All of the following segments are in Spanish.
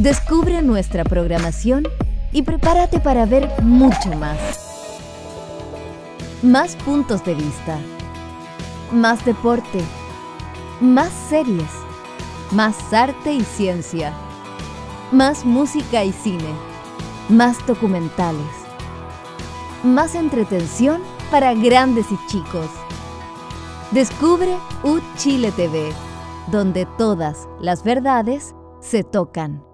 Descubre nuestra programación y prepárate para ver mucho más. Más puntos de vista. Más deporte. Más series. Más arte y ciencia. Más música y cine. Más documentales. Más entretención para grandes y chicos. Descubre U Chile TV, donde todas las verdades se tocan.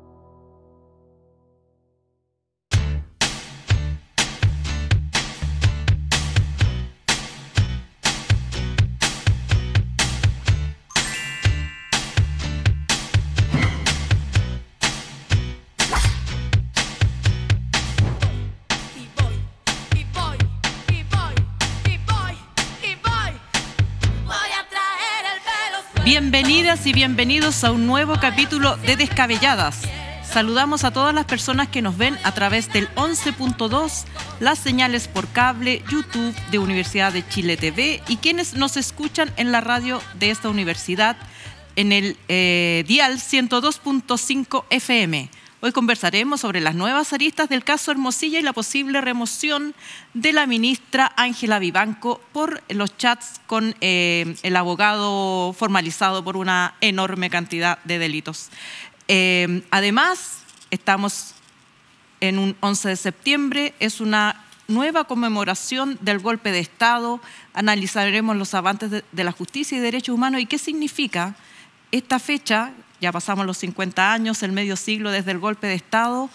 bienvenidos a un nuevo capítulo de Descabelladas. Saludamos a todas las personas que nos ven a través del 11.2, las señales por cable, YouTube de Universidad de Chile TV y quienes nos escuchan en la radio de esta universidad en el eh, dial 102.5 FM. Hoy conversaremos sobre las nuevas aristas del caso Hermosilla y la posible remoción de la ministra Ángela Vivanco por los chats con eh, el abogado formalizado por una enorme cantidad de delitos. Eh, además, estamos en un 11 de septiembre, es una nueva conmemoración del golpe de Estado, analizaremos los avances de la justicia y derechos humanos y qué significa esta fecha ya pasamos los 50 años, el medio siglo desde el golpe de Estado.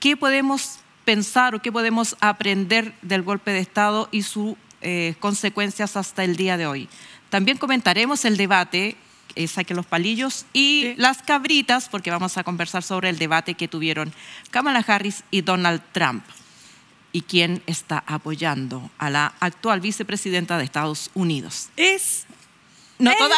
¿Qué podemos pensar o qué podemos aprender del golpe de Estado y sus eh, consecuencias hasta el día de hoy? También comentaremos el debate, eh, saque los palillos, y las cabritas, porque vamos a conversar sobre el debate que tuvieron Kamala Harris y Donald Trump y quién está apoyando a la actual vicepresidenta de Estados Unidos. Es. No, todavía.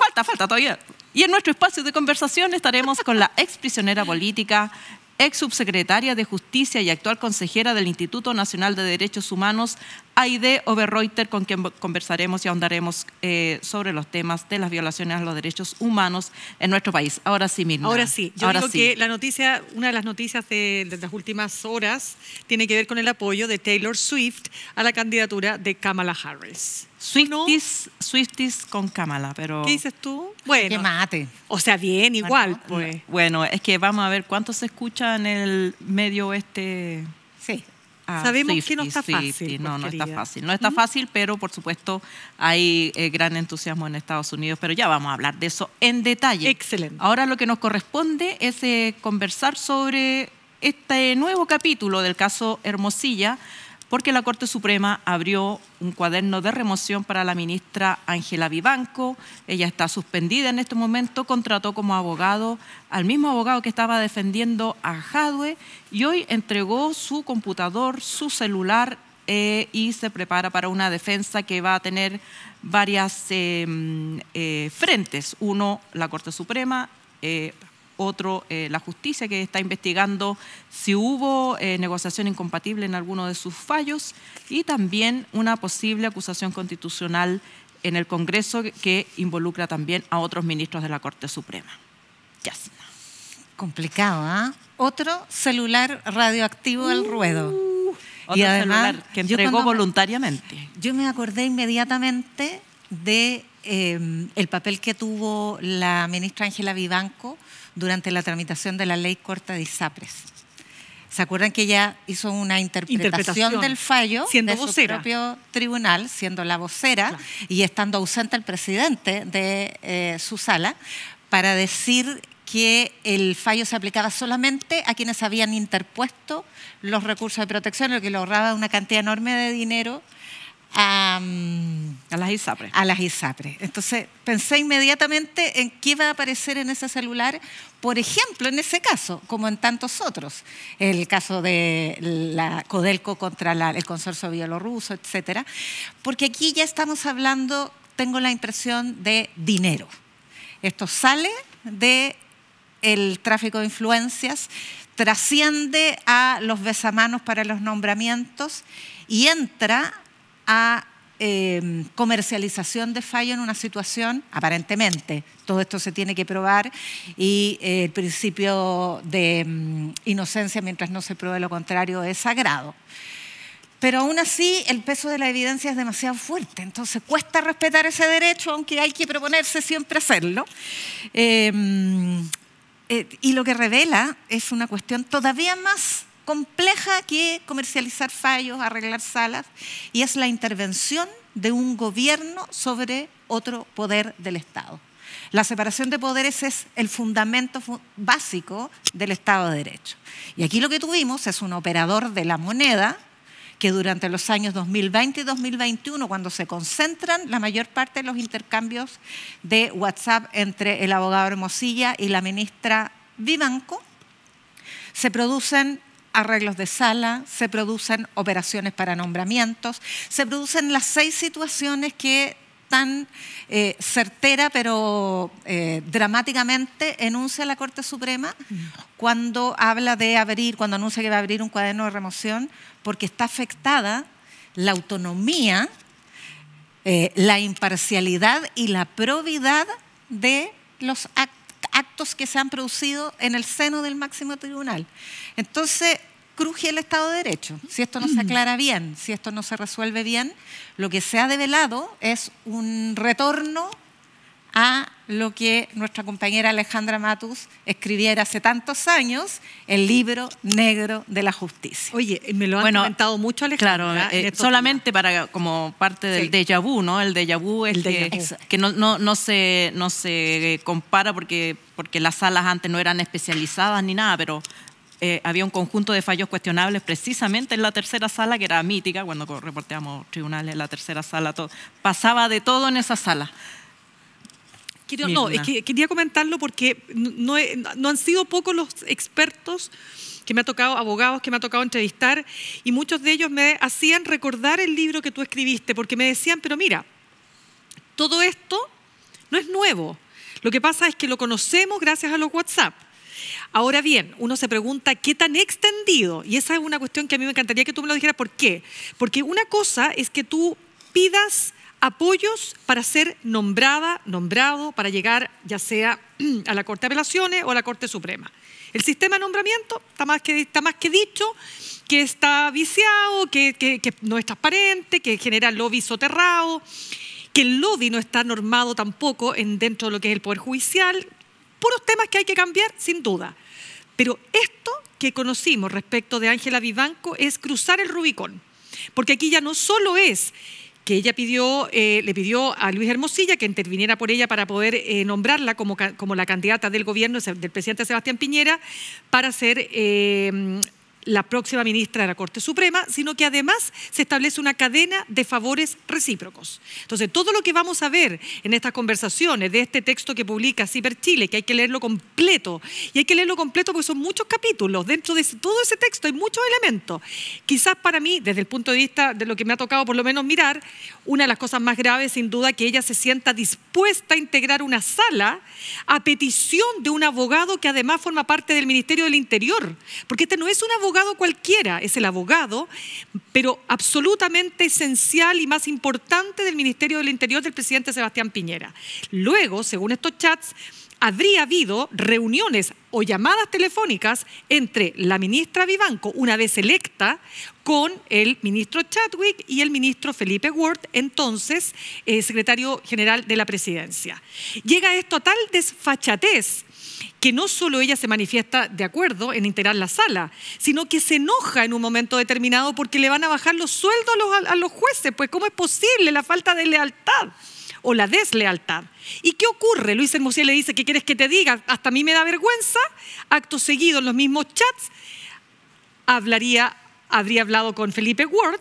falta, falta, todavía. Y en nuestro espacio de conversación estaremos con la ex prisionera política, ex subsecretaria de Justicia y actual consejera del Instituto Nacional de Derechos Humanos, Aide Oberreuter, con quien conversaremos y ahondaremos eh, sobre los temas de las violaciones a los derechos humanos en nuestro país. Ahora sí, mismo Ahora sí. Yo Ahora digo sí. que la noticia, una de las noticias de, las últimas horas tiene que ver con el apoyo de Taylor Swift a la candidatura de Kamala Harris. Swifties, con Kamala, pero... ¿Qué dices tú? Bueno. Que mate. O sea, bien, igual, bueno, pues. Bueno, es que vamos a ver cuánto se escucha en el medio oeste... Sí. Ah, Sabemos que no está fácil. no, no está fácil. No está fácil, pero por supuesto hay eh, gran entusiasmo en Estados Unidos, pero ya vamos a hablar de eso en detalle. Excelente. Ahora lo que nos corresponde es eh, conversar sobre este nuevo capítulo del caso Hermosilla, porque la Corte Suprema abrió un cuaderno de remoción para la ministra Ángela Vivanco. Ella está suspendida en este momento, contrató como abogado al mismo abogado que estaba defendiendo a Jadwe y hoy entregó su computador, su celular eh, y se prepara para una defensa que va a tener varias eh, mm, eh, frentes. Uno, la Corte Suprema otro eh, la justicia que está investigando si hubo eh, negociación incompatible en alguno de sus fallos y también una posible acusación constitucional en el Congreso que involucra también a otros ministros de la Corte Suprema. Yes. Complicado, ¿ah? ¿eh? Otro celular radioactivo del ruedo. Uh, otro además, celular que entregó voluntariamente. Yo me acordé inmediatamente de em, el papel que tuvo la ministra Ángela Vivanco durante la tramitación de la ley corta de ISAPRES. ¿Se acuerdan que ella hizo una interpretación, del fallo siendo de su propio tribunal, siendo la vocera y estando ausente el presidente de eh, su sala, para decir que el fallo se aplicaba solamente a quienes habían interpuesto los recursos de protección, lo que le ahorraba una cantidad enorme de dinero a las ISAPRES. A las ISAPRES. Entonces pensé inmediatamente en qué va a aparecer en ese celular, por ejemplo, en ese caso, como en tantos otros, el caso de la Codelco contra el consorcio bielorruso, etcétera, porque aquí ya estamos hablando, tengo la impresión, de dinero. Esto sale de el tráfico de influencias, trasciende a los besamanos para los nombramientos y entra a em, comercialización de fallo en una situación, aparentemente. Todo esto se tiene que probar y eh, el principio de em, inocencia mientras no se pruebe lo contrario es sagrado. Pero aún así el peso de la evidencia es demasiado fuerte, entonces cuesta respetar ese derecho, aunque hay que proponerse siempre hacerlo. Em, eh, y lo que revela es una cuestión todavía más compleja que comercializar fallos, arreglar salas, y es la intervención de un gobierno sobre otro poder del Estado. La separación de poderes es el fundamento básico del Estado de Derecho. Y aquí lo que tuvimos es un operador de la moneda que durante los años 2020 y 2021, cuando se concentran la mayor parte de los intercambios de WhatsApp entre el abogado Hermosilla y la ministra Vivanco, se producen arreglos de sala, se producen operaciones para nombramientos, se producen las seis situaciones que tan eh, certera pero eh, dramáticamente enuncia la Corte Suprema cuando habla de abrir, cuando anuncia que va a abrir un cuaderno de remoción, porque está afectada la autonomía, eh, la imparcialidad y la probidad de los actos actos que se han producido en el seno del máximo tribunal. Entonces, cruje el Estado de Derecho. Si esto no se mm. aclara bien, si esto no se resuelve bien, lo que se ha develado es un retorno a lo que nuestra compañera Alejandra Matus escribiera hace tantos años, el libro negro de la justicia. Oye, eh, me lo ha comentado mucho Alejandra. Claro, eh, solamente para como parte del déjà vu, ¿no? El déjà vu es el que, que no, se, no se compara porque, porque las salas antes no eran especializadas ni nada, pero eh, había un conjunto de fallos cuestionables precisamente en la tercera sala, que era mítica, cuando reporteamos tribunales, la tercera sala, todo, pasaba de todo en esa sala no, quería comentarlo porque no, no han sido pocos los expertos que me ha tocado, abogados que me ha tocado entrevistar, y muchos de ellos me hacían recordar el libro que tú escribiste, porque me decían, pero mira, todo esto no es nuevo. Lo que pasa es que lo conocemos gracias a los WhatsApp. Ahora bien, uno se pregunta qué tan extendido, y esa es una cuestión que a mí me encantaría que tú me lo dijeras, ¿por qué? Porque una cosa es que tú pidas apoyos para ser nombrada, nombrado, para llegar ya sea a la Corte de Apelaciones o a la Corte Suprema. El sistema de nombramiento está más que, está más que dicho que está viciado, que, no es transparente, que genera lobby soterrado, que el lobby no está normado tampoco en, dentro de lo que es el Poder Judicial. Puros temas que hay que cambiar, sin duda. Pero esto que conocimos respecto de Ángela Vivanco es cruzar el Rubicón. Porque aquí ya no solo es que ella pidió, eh, le pidió a Luis Hermosilla que interviniera por ella para poder eh, nombrarla como, como, la candidata del gobierno del presidente Sebastián Piñera para ser eh, la próxima ministra de la Corte Suprema, sino que además se establece una cadena de favores recíprocos. Entonces, todo lo que vamos a ver en estas conversaciones de este texto que publica Ciber Chile, que hay que leerlo completo, y hay que leerlo completo porque son muchos capítulos, dentro de todo ese texto hay muchos elementos. Quizás para mí, desde el punto de vista de lo que me ha tocado por lo menos mirar, una de las cosas más graves, sin duda, que ella se sienta dispuesta a integrar una sala a petición de un abogado que además forma parte del Ministerio del Interior, porque este no es un abogado abogado cualquiera, es el abogado, pero absolutamente esencial y más importante del Ministerio del Interior del presidente Sebastián Piñera. Luego, según estos chats, habría habido reuniones o llamadas telefónicas entre la ministra Vivanco, una vez electa, con el ministro Chadwick y el ministro Felipe Ward, entonces eh, secretario general de la presidencia. Llega esto a tal desfachatez que no solo ella se manifiesta de acuerdo en integrar la sala, sino que se enoja en un momento determinado porque le van a bajar los sueldos a los, jueces. Pues ¿cómo es posible la falta de lealtad? o la deslealtad. ¿Y qué ocurre? Luis Hermosier le dice, ¿qué quieres que te diga? Hasta a mí me da vergüenza. Acto seguido, en los mismos chats, hablaría, habría hablado con Felipe Ward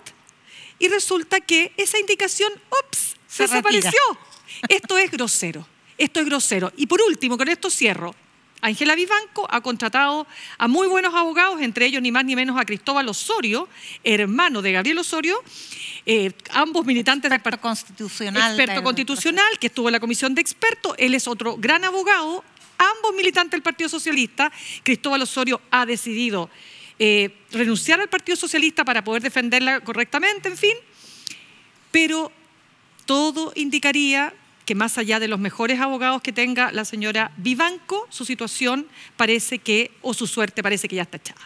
y resulta que esa indicación, ups, se desapareció. Esto es grosero, esto es grosero. Y por último, con esto cierro, Ángela Vivanco ha contratado a muy buenos abogados, entre ellos ni más ni menos a Cristóbal Osorio, hermano de Gabriel Osorio, eh, ambos militantes del del constitucional, experto constitucional que estuvo en la comisión de expertos, él es otro gran abogado, ambos militantes del Partido Socialista. Cristóbal Osorio ha decidido eh, renunciar al Partido Socialista para poder defenderla correctamente, en fin, pero todo indicaría que más allá de los mejores abogados que tenga la señora Vivanco, su situación parece que, o su suerte parece que ya está echada.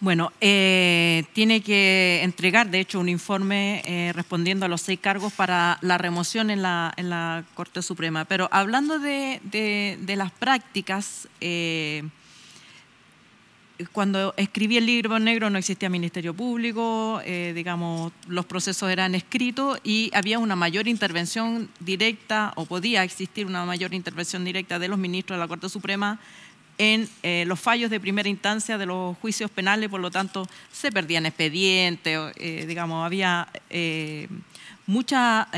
Bueno, eh, tiene que entregar, de hecho, un informe eh, respondiendo a los seis cargos para la remoción en la, en la Corte Suprema. Pero hablando de, las prácticas... Eh, cuando escribí el libro negro no existía ministerio público, eh, digamos, los procesos eran escritos y había una mayor intervención directa, o podía existir una mayor intervención directa de los ministros de la Corte Suprema en eh, los fallos de primera instancia de los juicios penales, por lo tanto, se perdían expedientes, eh, digamos, había mucha,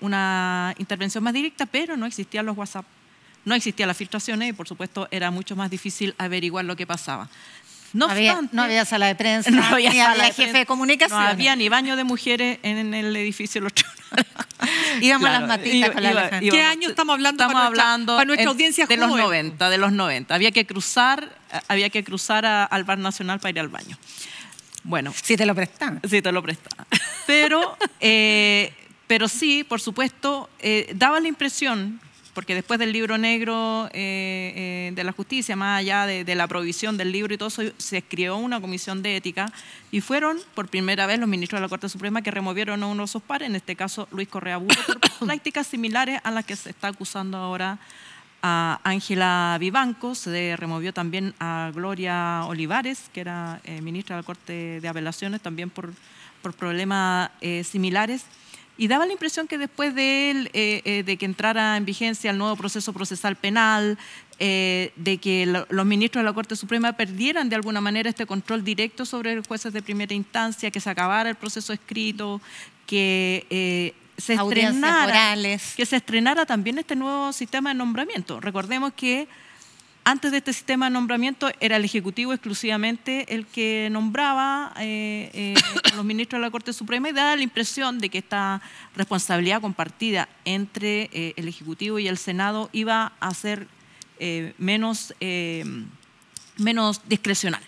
una intervención más directa, pero no existían los WhatsApp no existía las filtraciones y por supuesto era mucho más difícil averiguar lo que pasaba. No, había, sala de prensa, no había ni había jefe de, comunicación. No había ni baño de mujeres en el edificio Íbamos a las matitas con la ¿Qué año estamos hablando? Estamos hablando nuestra audiencia de los 90, de los 90. Había que cruzar, eh, había que cruzar al bar nacional para ir al baño. Bueno. Si te lo prestan. Si te lo prestan. Pero, eh, pero sí, por supuesto, eh, daba la impresión porque después del libro negro eh, eh, de la justicia, más allá de, la provisión del libro y todo eso, se creó una comisión de ética y fueron por primera vez los ministros de la Corte Suprema que removieron a uno de sus pares, en este caso Luis Correa Burro, por prácticas similares a las que se está acusando ahora a Ángela Vivanco, se removió también a Gloria Olivares, que era eh, ministra de la Corte de Apelaciones, también por, por problemas similares. Y daba la impresión que después de él, eh, eh, de que entrara en vigencia el nuevo proceso procesal penal, eh, de que los ministros de la Corte Suprema perdieran de alguna manera este control directo sobre los jueces de primera instancia, que se acabara el proceso escrito, que se estrenara, que se estrenara también este nuevo sistema de nombramiento. Recordemos que antes de este sistema de nombramiento era el Ejecutivo exclusivamente el que nombraba eh, eh, a los ministros de la Corte Suprema y da la impresión de que esta responsabilidad compartida entre eh, el Ejecutivo y el Senado iba a ser menos, menos discrecional.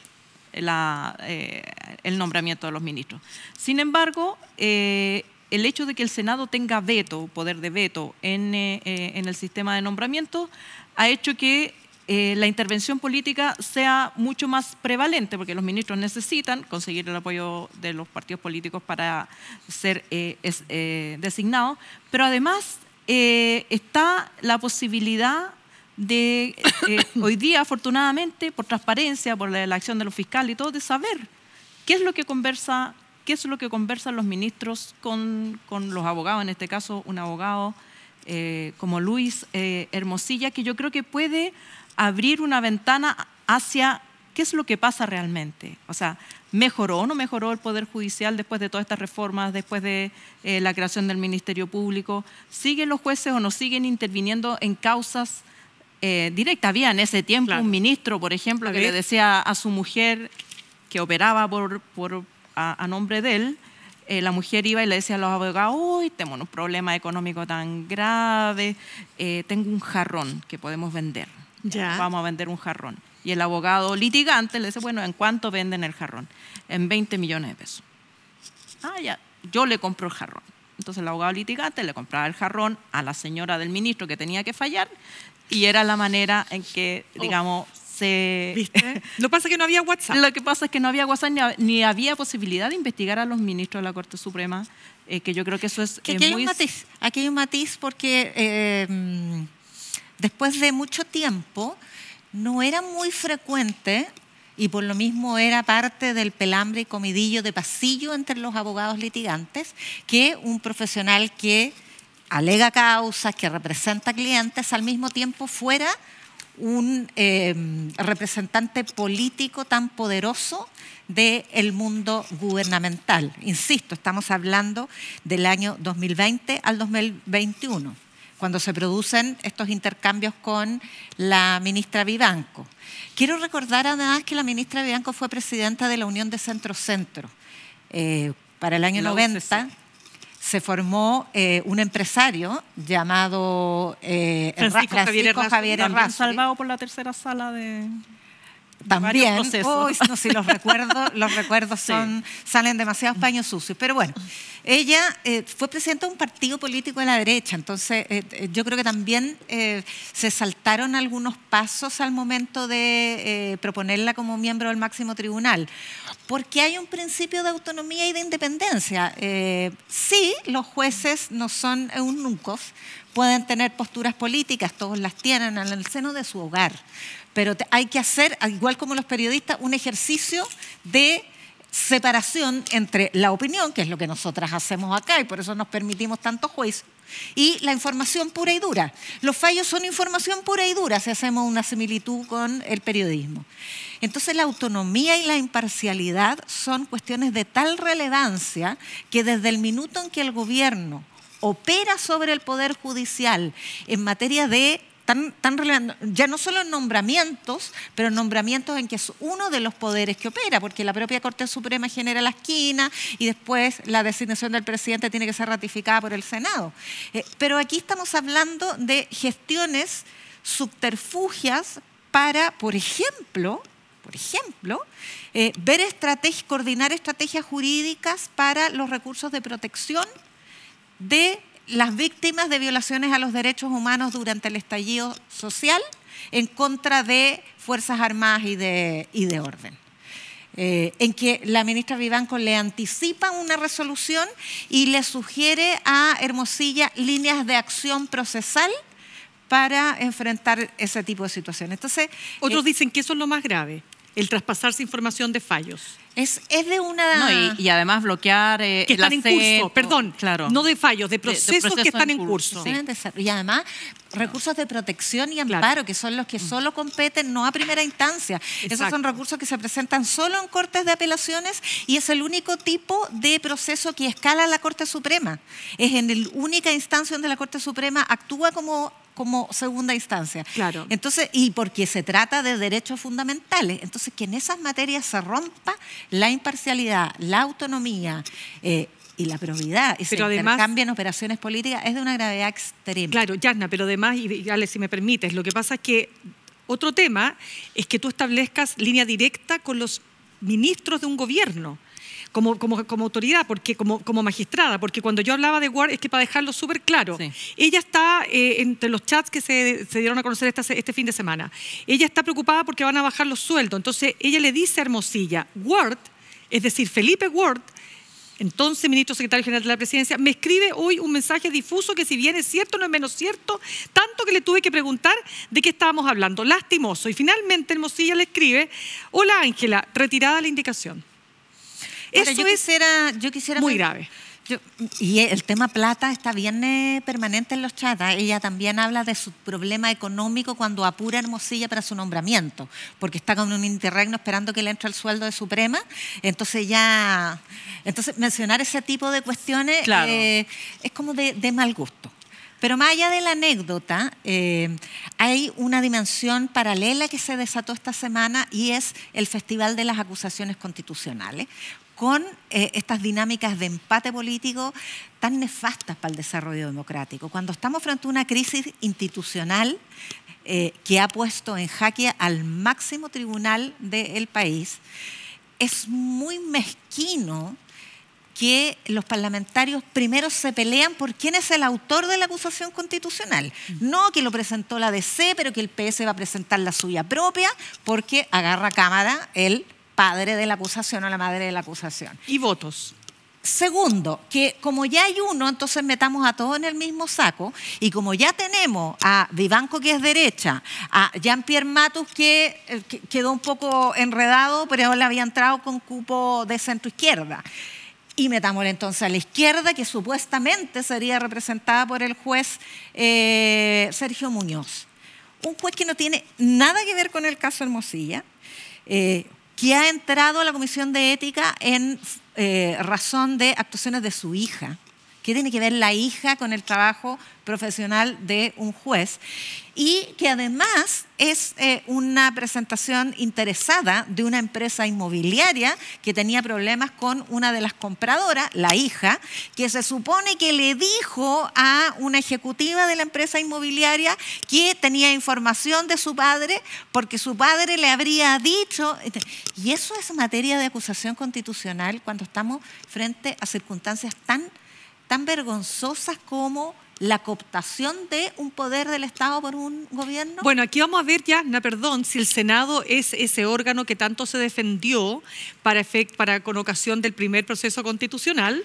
el nombramiento de los ministros. Sin embargo, el hecho de que el Senado tenga veto, poder de veto en, en el sistema de nombramiento, ha hecho que eh, la intervención política sea mucho más prevalente, porque los ministros necesitan conseguir el apoyo de los partidos políticos para ser eh, eh, designados, pero además está la posibilidad de, hoy día afortunadamente, por transparencia, por la, acción de los fiscales y todo, de saber qué es lo que conversa qué es lo que conversan los ministros con, los abogados, en este caso un abogado como Luis Hermosilla, que yo creo que puede abrir una ventana hacia qué es lo que pasa realmente. O sea, ¿mejoró o no mejoró el Poder Judicial después de todas estas reformas, después de eh, la creación del Ministerio Público? ¿Siguen los jueces o no siguen interviniendo en causas eh, directas? Había en ese tiempo un ministro, por ejemplo, que le decía a su mujer que operaba por, a, nombre de él, eh, la mujer iba y le decía a los abogados, uy, tengo un problema económico tan grave, eh, tengo un jarrón que podemos vender. Vamos a vender un jarrón. Y el abogado litigante le dice, bueno, ¿en cuánto venden el jarrón? En 20 millones de pesos. Ah, ya, yo le compro el jarrón. Entonces el abogado litigante le compraba el jarrón a la señora del ministro que tenía que fallar y era la manera en que, oh. digamos, Se... ¿Viste? Lo que pasa es que no había WhatsApp. Lo que pasa es que no había WhatsApp ni, había posibilidad de investigar a los ministros de la Corte Suprema, eh, que yo creo que eso es, aquí, hay muy... un matiz, aquí hay un matiz porque eh, después de mucho tiempo, no era muy frecuente y por lo mismo era parte del pelambre y comidillo de pasillo entre los abogados litigantes que un profesional que alega causas, que representa clientes, al mismo tiempo fuera un em, representante político tan poderoso del el mundo gubernamental. Insisto, estamos hablando del año 2020 al 2021 cuando se producen estos intercambios con la ministra Vivanco. Quiero recordar además que la ministra Vivanco fue presidenta de la Unión de Centro Centro. Eh, para el año 90 se formó eh, un empresario llamado eh, Francisco, Javier Salvado por la tercera sala de también, si los recuerdo, los recuerdos son, salen demasiados paños sucios. Pero bueno, ella eh, fue presidenta de un partido político de la derecha, entonces eh, eh, yo creo que también se saltaron algunos pasos al momento de proponerla como miembro del máximo tribunal, porque hay un principio de autonomía y de independencia. sí, los jueces no son un eunucos, pueden tener posturas políticas, todos las tienen en el seno de su hogar, pero hay que hacer, igual como los periodistas, un ejercicio de separación entre la opinión, que es lo que nosotras hacemos acá y por eso nos permitimos tanto juicio y la información pura y dura. Los fallos son información pura y dura si hacemos una similitud con el periodismo. Entonces la autonomía y la imparcialidad son cuestiones de tal relevancia que desde el minuto en que el gobierno opera sobre el poder judicial en materia de tan, ya no solo en nombramientos, pero en nombramientos en que es uno de los poderes que opera, porque la propia Corte Suprema genera la esquina y después la designación del presidente tiene que ser ratificada por el Senado. Eh, pero aquí estamos hablando de gestiones subterfugias para, por ejemplo, por ejemplo, eh, ver estrategias, coordinar estrategias jurídicas para los recursos de protección de las víctimas de violaciones a los derechos humanos durante el estallido social en contra de Fuerzas Armadas y de, orden. Eh, en que la ministra Vivanco le anticipa una resolución y le sugiere a Hermosilla líneas de acción procesal para enfrentar ese tipo de situaciones. Entonces, Otros eh, dicen que eso es lo más grave, el traspasarse información de fallos. Es, es de una... No, y, además bloquear... Eh, que están en curso, e perdón, claro. no de fallos, de procesos, que están en curso. Y además recursos de protección y amparo, que son los que mm. solo competen, no a primera instancia. Esos son recursos que se presentan solo en cortes de apelaciones y es el único tipo de proceso que escala la Corte Suprema. Es en la única instancia donde la Corte Suprema actúa como como segunda instancia. Claro. Entonces, y porque se trata de derechos fundamentales. Entonces, que en esas materias se rompa la imparcialidad, la autonomía, eh, y la probidad y se operaciones políticas es de una gravedad extrema. Claro, Yasna, pero además, y Ale, si me permites, lo que pasa es que otro tema es que tú establezcas línea directa con los ministros de un gobierno como, autoridad, porque como, como magistrada, porque cuando yo hablaba de Ward, es que para dejarlo súper claro, ella está eh, entre los chats que se, dieron a conocer este fin de semana. Ella está preocupada porque van a bajar los sueldos. Entonces, ella le dice a Hermosilla, Ward, es decir, Felipe Ward, entonces, ministro secretario general de la presidencia, me escribe hoy un mensaje difuso que si bien es cierto, no es menos cierto, tanto que le tuve que preguntar de qué estábamos hablando. Lastimoso. Y finalmente Hermosilla le escribe, hola Ángela, retirada la indicación. Eso es era yo quisiera muy grave. y el tema plata está bien eh, permanente en los chats. ¿ah? Ella también habla de su problema económico cuando apura Hermosilla para su nombramiento, porque está con un interregno esperando que le entre el sueldo de Suprema. Entonces ya, entonces mencionar ese tipo de cuestiones eh, es como de, mal gusto. Pero más allá de la anécdota, eh, hay una dimensión paralela que se desató esta semana y es el Festival de las Acusaciones Constitucionales, con eh, estas dinámicas de empate político tan nefastas para el desarrollo democrático. Cuando estamos frente a una crisis institucional eh, que ha puesto en jaque al máximo tribunal del país, es muy mezquino que los parlamentarios primero se pelean por quién es el autor de la acusación constitucional. Mm. No que lo presentó la DC, pero que el PS va a presentar la suya propia, porque agarra cámara el padre de la acusación o la madre de la acusación. Y votos. Segundo, que como ya hay uno, entonces metamos a todos en el mismo saco y como ya tenemos a Vivanco que es derecha, a Jean-Pierre Matus que, eh, quedó un poco enredado, pero él había entrado con cupo de centro izquierda. Y metámosle entonces a la izquierda, que supuestamente sería representada por el juez eh, Sergio Muñoz. Un juez que no tiene nada que ver con el caso Hermosilla, eh, que ha entrado a la Comisión de Ética en eh, razón de actuaciones de su hija. ¿Qué tiene que ver la hija con el trabajo profesional de un juez? Y que además es eh, una presentación interesada de una empresa inmobiliaria que tenía problemas con una de las compradoras, la hija, que se supone que le dijo a una ejecutiva de la empresa inmobiliaria que tenía información de su padre porque su padre le habría dicho... Y eso es materia de acusación constitucional cuando estamos frente a circunstancias tan tan vergonzosas como la cooptación de un poder del Estado por un gobierno? Bueno, aquí vamos a ver, ya, perdón, si el Senado es ese órgano que tanto se defendió para, con ocasión del primer proceso constitucional,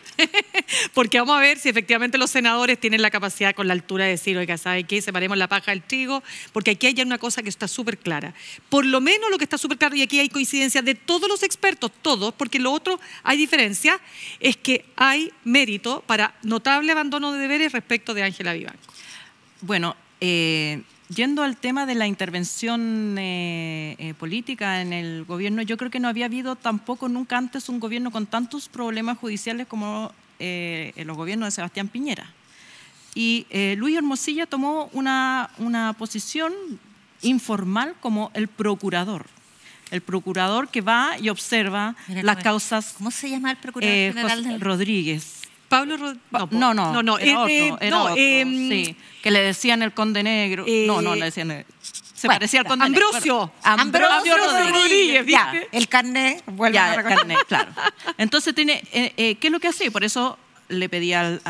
porque vamos a ver si efectivamente los senadores tienen la capacidad con la altura de decir, oiga, ¿sabe qué? Separemos la paja del trigo, porque aquí hay una cosa que está súper clara. Por lo menos lo que está súper claro, y aquí hay coincidencia de todos los expertos, todos, porque lo otro hay diferencia, es que hay mérito para notable abandono de deberes respecto de Ángela Vivanco. Bueno, eh, yendo al tema de la intervención eh, eh, política en el gobierno, yo creo que no había habido tampoco nunca antes un gobierno con tantos problemas judiciales como los gobiernos de Sebastián Piñera. Y Luis Hermosilla tomó una, una posición informal como el procurador, el procurador que va y observa las causas. ¿Cómo se llama el procurador general Rodríguez. Pablo Rodríguez. no, no, no, no, no, em, sí, que le decían el conde negro. Eh, no, no, le decían el, eh, se parecía al conde negro. Ambrosio, Ambrosio Rodríguez, ya, el carnet vuelve ya, a el carné, claro. Entonces tiene eh, ¿qué es lo que hace? Por eso le pedí al,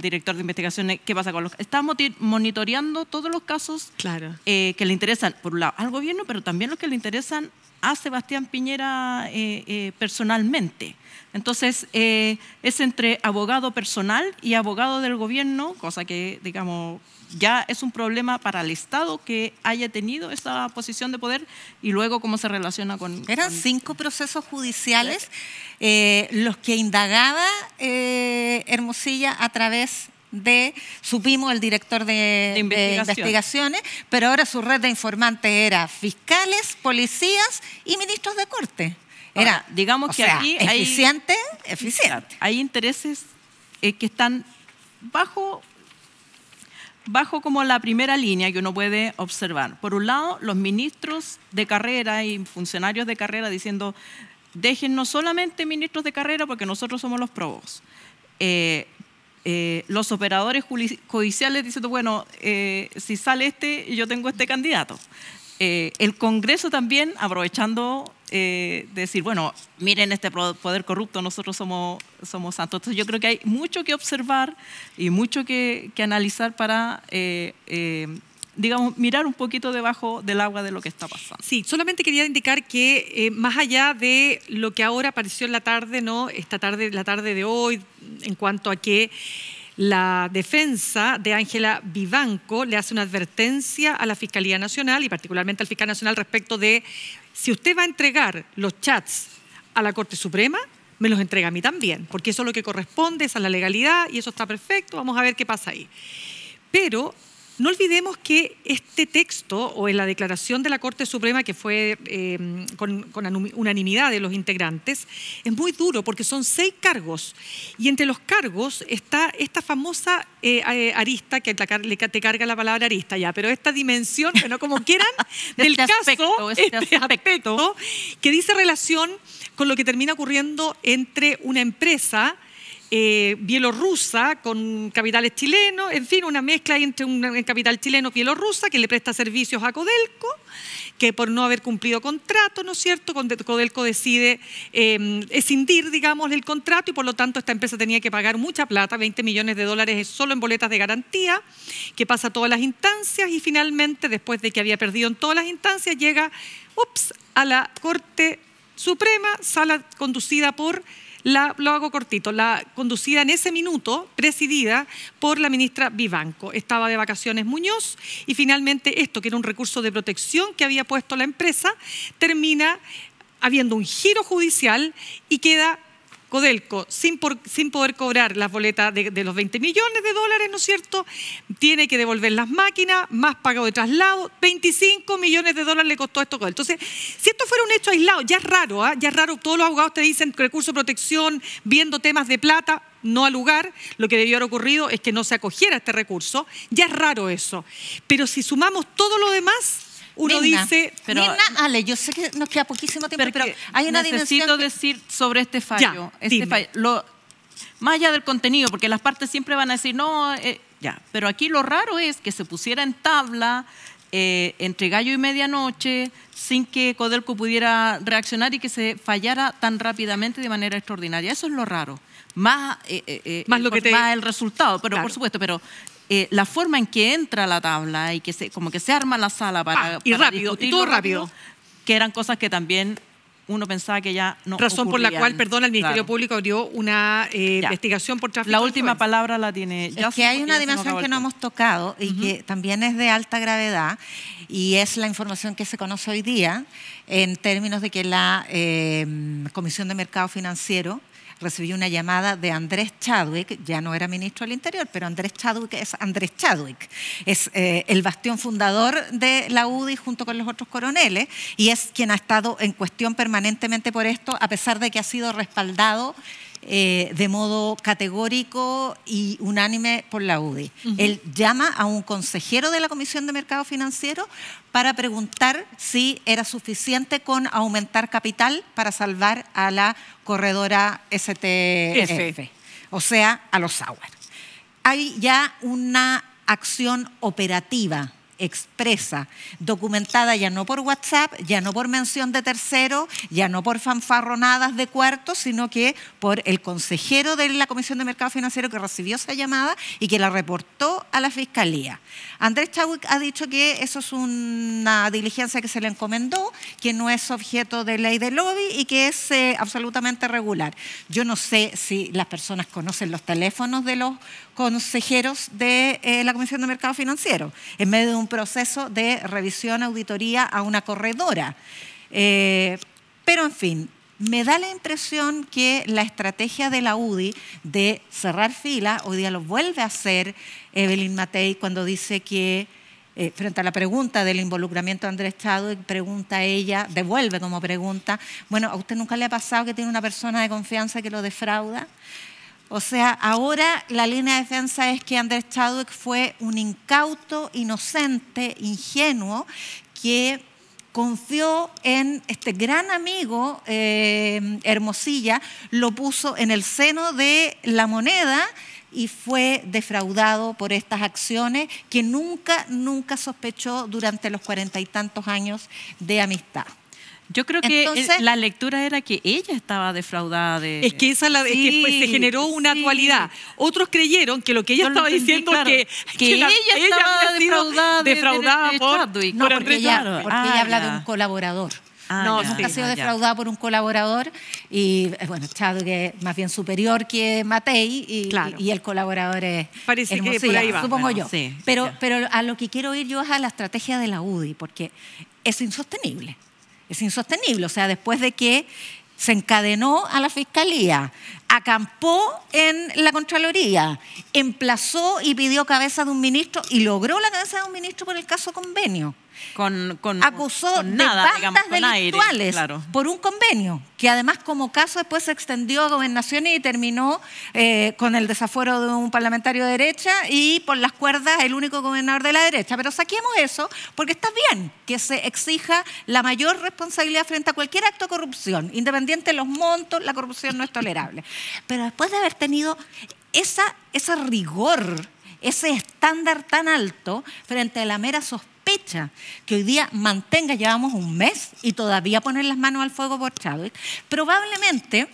director de investigaciones qué pasa con los... Estamos monitoreando todos los casos claro. Eh, que le interesan, por un lado, al gobierno, pero también los que le interesan a Sebastián Piñera eh, eh, personalmente. Entonces, es entre abogado personal y abogado del gobierno, cosa que, digamos, ya es un problema para el Estado que haya tenido esa posición de poder y luego cómo se relaciona con... Eran cinco procesos judiciales eh, los que indagaba eh, Hermosilla a través de, supimos, el director de, investigaciones, pero ahora su red de informantes era fiscales, policías y ministros de corte. Era, digamos que aquí eficiente, hay, eficiente. Hay intereses eh, que están bajo bajo como la primera línea que uno puede observar. Por un lado, los ministros de carrera y funcionarios de carrera diciendo, déjenos solamente ministros de carrera porque nosotros somos los probos. Eh, eh, los operadores judiciales diciendo, bueno, eh, si sale este, yo tengo este candidato. el Congreso también aprovechando eh, decir, bueno, miren este poder corrupto, nosotros somos, somos santos. Entonces yo creo que hay mucho que observar y mucho que, que analizar para... Eh, eh, digamos, mirar un poquito debajo del agua de lo que está pasando. Sí, solamente quería indicar que eh, más allá de lo que ahora apareció en la tarde, ¿no? Esta tarde, la tarde de hoy, en cuanto a que la defensa de Ángela Vivanco le hace una advertencia a la Fiscalía Nacional y particularmente al Fiscal Nacional respecto de si usted va a entregar los chats a la Corte Suprema, me los entrega a mí también, porque eso es lo que corresponde, esa es la legalidad y eso está perfecto, vamos a ver qué pasa ahí. Pero no olvidemos que este texto o en la declaración de la Corte Suprema que fue eh, con, unanimidad de los integrantes es muy duro porque son seis cargos y entre los cargos está esta famosa eh, eh, arista que te carga la palabra arista ya, pero esta dimensión, bueno, como quieran, del este caso, este, este aspecto que dice relación con lo que termina ocurriendo entre una empresa eh, bielorrusa con capitales chilenos, en fin, una mezcla entre un capital chileno y bielorrusa que le presta servicios a Codelco, que por no haber cumplido contrato, ¿no es cierto? Codelco decide em, escindir, digamos, el contrato y por lo tanto esta empresa tenía que pagar mucha plata, 20 millones de dólares solo en boletas de garantía, que pasa a todas las instancias y finalmente, después de que había perdido en todas las instancias, llega, ups, a la Corte Suprema, sala conducida por lo hago cortito, la conducida en ese minuto, presidida por la ministra Vivanco. Estaba de vacaciones Muñoz y finalmente esto, que era un recurso de protección que había puesto la empresa, termina habiendo un giro judicial y queda Codelco, sin, sin poder cobrar las boletas de, los 20 millones de dólares, ¿no es cierto? Tiene que devolver las máquinas, más pago de traslado, 25 millones de dólares le costó esto. Entonces, si esto fuera un hecho aislado, ya es raro, ¿ah? ya es raro, todos los abogados te dicen recurso de protección, viendo temas de plata, no al lugar, lo que debió haber ocurrido es que no se acogiera este recurso, ya es raro eso. Pero si sumamos todo lo demás, uno dice... Pero, Ale, yo sé que nos queda poquísimo tiempo, pero hay una necesito decir sobre este fallo. este fallo más allá del contenido, porque las partes siempre van a decir, no, eh, ya. Pero aquí lo raro es que se pusiera en tabla eh, entre gallo y medianoche sin que Codelco pudiera reaccionar y que se fallara tan rápidamente de manera extraordinaria. Eso es lo raro. Más, eh, más, lo que te... más el resultado, pero por supuesto, pero eh, la forma en que entra la tabla y que se, como que se arma la sala para, ah, y rápido, todo rápido, que eran cosas que también uno pensaba que ya no Razón por la cual, perdón, el Ministerio Público abrió una eh, investigación por tráfico. La última palabra la tiene. Ya es que hay una dimensión que no hemos tocado y que también es de alta gravedad y es la información que se conoce hoy día en términos de que la eh, Comisión de Mercado Financiero recibí una llamada de Andrés Chadwick, ya no era ministro del Interior, pero Andrés Chadwick es Andrés Chadwick, es eh, el bastión fundador de la UDI junto con los otros coroneles y es quien ha estado en cuestión permanentemente por esto, a pesar de que ha sido respaldado eh, de modo categórico y unánime por la UDI. Él llama a un consejero de la Comisión de Mercado Financiero para preguntar si era suficiente con aumentar capital para salvar a la corredora STF, o sea, a los Sauer. Hay ya una acción operativa expresa, documentada ya no por WhatsApp, ya no por mención de tercero, ya no por fanfarronadas de cuarto, sino que por el consejero de la Comisión de Mercado Financiero que recibió esa llamada y que la reportó a la Fiscalía. Andrés Chávez ha dicho que eso es una diligencia que se le encomendó, que no es objeto de ley de lobby y que es eh, absolutamente regular. Yo no sé si las personas conocen los teléfonos de los consejeros de eh, la Comisión de Mercado Financiero, en medio de un proceso de revisión, auditoría a una corredora. Eh, pero, en fin, me da la impresión que la estrategia de la UDI de cerrar fila, hoy día lo vuelve a hacer Evelyn Matei cuando dice que eh, frente a la pregunta del involucramiento de Andrés Estado pregunta ella, devuelve como pregunta, bueno, ¿a usted nunca le ha pasado que tiene una persona de confianza que lo defrauda? O sea, ahora la línea de defensa es que Andrés Chadwick fue un incauto, inocente, ingenuo, que confió en este gran amigo eh, Hermosilla, lo puso en el seno de la moneda y fue defraudado por estas acciones que nunca, nunca sospechó durante los cuarenta y tantos años de amistad. Yo creo que la lectura era que ella estaba defraudada de... Es que esa la, es que se generó una actualidad. Otros creyeron que lo que ella estaba diciendo es que, que, ella, estaba defraudada, por, Chadwick. No, porque, ah, ella, habla de un colaborador. Ah, no, nunca ha sido defraudada por un colaborador y eh, bueno, Chadwick es más bien superior que Matei y, y, el colaborador es Parece que por ahí va. supongo yo. pero, pero a lo que quiero ir yo es a la estrategia de la UDI porque es insostenible. Es insostenible. O sea, después de que se encadenó a la fiscalía, acampó en la Contraloría, emplazó y pidió cabeza de un ministro y logró la cabeza de un ministro por el caso convenio con, acusó nada, de bandas delictuales claro. por un convenio, que además como caso después se extendió a gobernaciones y terminó eh, con el desafuero de un parlamentario de derecha y por las cuerdas el único gobernador de la derecha. Pero saquemos eso porque está bien que se exija la mayor responsabilidad frente a cualquier acto de corrupción, independiente de los montos, la corrupción no es tolerable. Pero después de haber tenido esa, ese rigor, ese estándar tan alto frente a la mera sospecha, fecha que hoy día mantenga, llevamos un mes y todavía poner las manos al fuego por Chávez, probablemente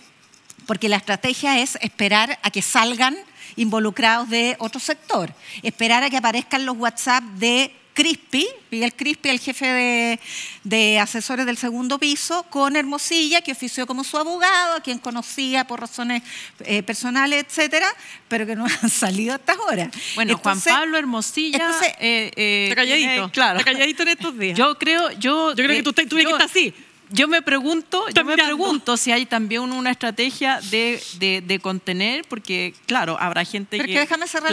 porque la estrategia es esperar a que salgan involucrados de otro sector, esperar a que aparezcan los WhatsApp de Crispi, Miguel Crispi, el jefe de, asesores del segundo piso, con Hermosilla, que ofició como su abogado, a quien conocía por razones eh, personales, etcétera, pero que no han salido hasta ahora. Bueno, Juan Pablo Hermosilla. Eh, eh, está calladito. claro. Está calladito en estos días. Yo creo, yo. Yo creo que tú, tú que así yo me pregunto, yo me pregunto si hay también una estrategia de, contener, porque claro, habrá gente que... déjame cerrar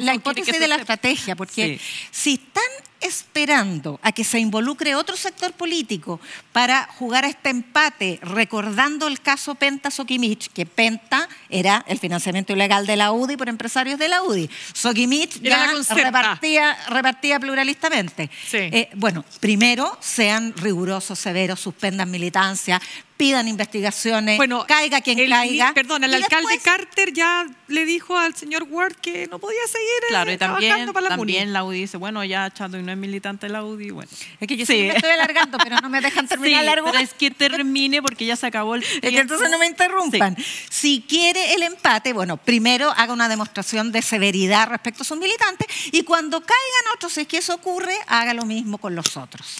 la, hipótesis de la estrategia, porque si están esperando a que se involucre otro sector político para jugar a este empate, recordando el caso Penta Sokimich, que Penta era el financiamiento ilegal de la UDI por empresarios de la UDI. Sokimich ya repartía, repartía, pluralistamente. Eh, bueno, primero sean rigurosos, severos, suspendan militancia, pidan investigaciones, caiga quien caiga. Perdón, el alcalde Carter ya le dijo al señor Ward que no podía seguir eh, claro, y también, trabajando para la también la UDI dice, bueno, ya y no es militante la UDI, bueno. Es que yo sí. estoy alargando, pero no me dejan terminar es que termine porque ya se acabó el entonces no me interrumpan. Si quiere el empate, bueno, primero haga una demostración de severidad respecto a sus militantes y cuando caigan otros, si es que eso ocurre, haga lo mismo con los otros.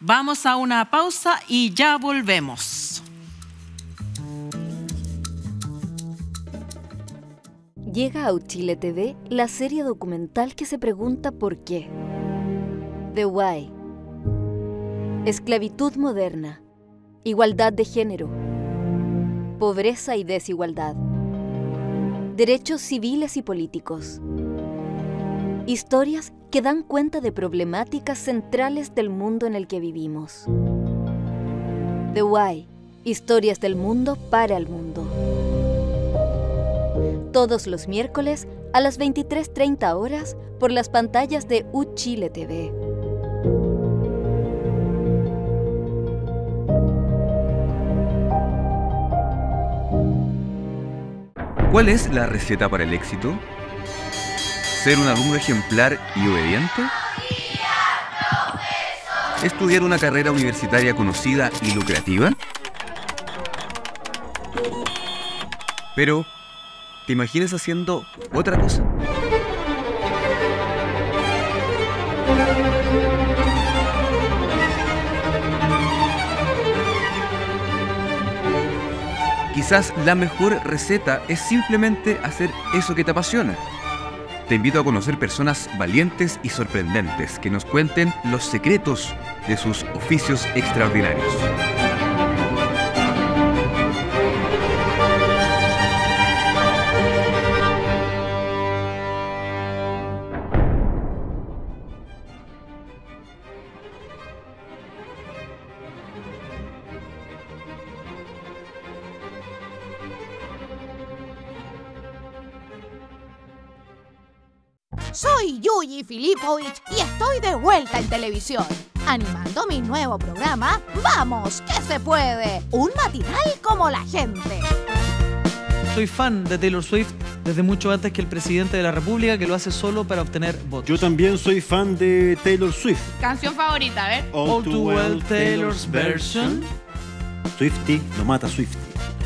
Vamos a una pausa y ya volvemos. Llega a Uchile TV la serie documental que se pregunta por qué. The Why Esclavitud moderna. Igualdad de género. Pobreza y desigualdad. Derechos civiles y políticos. Historias que dan cuenta de problemáticas centrales del mundo en el que vivimos. The Why. Historias del mundo para el mundo. Todos los miércoles a las 23.30 horas por las pantallas de UChile TV. ¿Cuál es la receta para el éxito? ¿Ser un alumno ejemplar y obediente? ¿Estudiar una carrera universitaria conocida y lucrativa? Pero, ¿te imaginas haciendo otra cosa? Quizás la mejor receta es simplemente hacer eso que te apasiona. Te invito a conocer personas valientes y sorprendentes que nos cuenten los secretos de sus oficios extraordinarios. Filipovich y estoy de vuelta en televisión, animando mi nuevo programa Vamos, ¿Qué se puede, un matinal como la gente. Soy fan de Taylor Swift desde mucho antes que el presidente de la República, que lo hace solo para obtener votos. Yo también soy fan de Taylor Swift. Canción favorita, a ver. All, Too Well, Taylor's version. Swifty lo mata Swifty.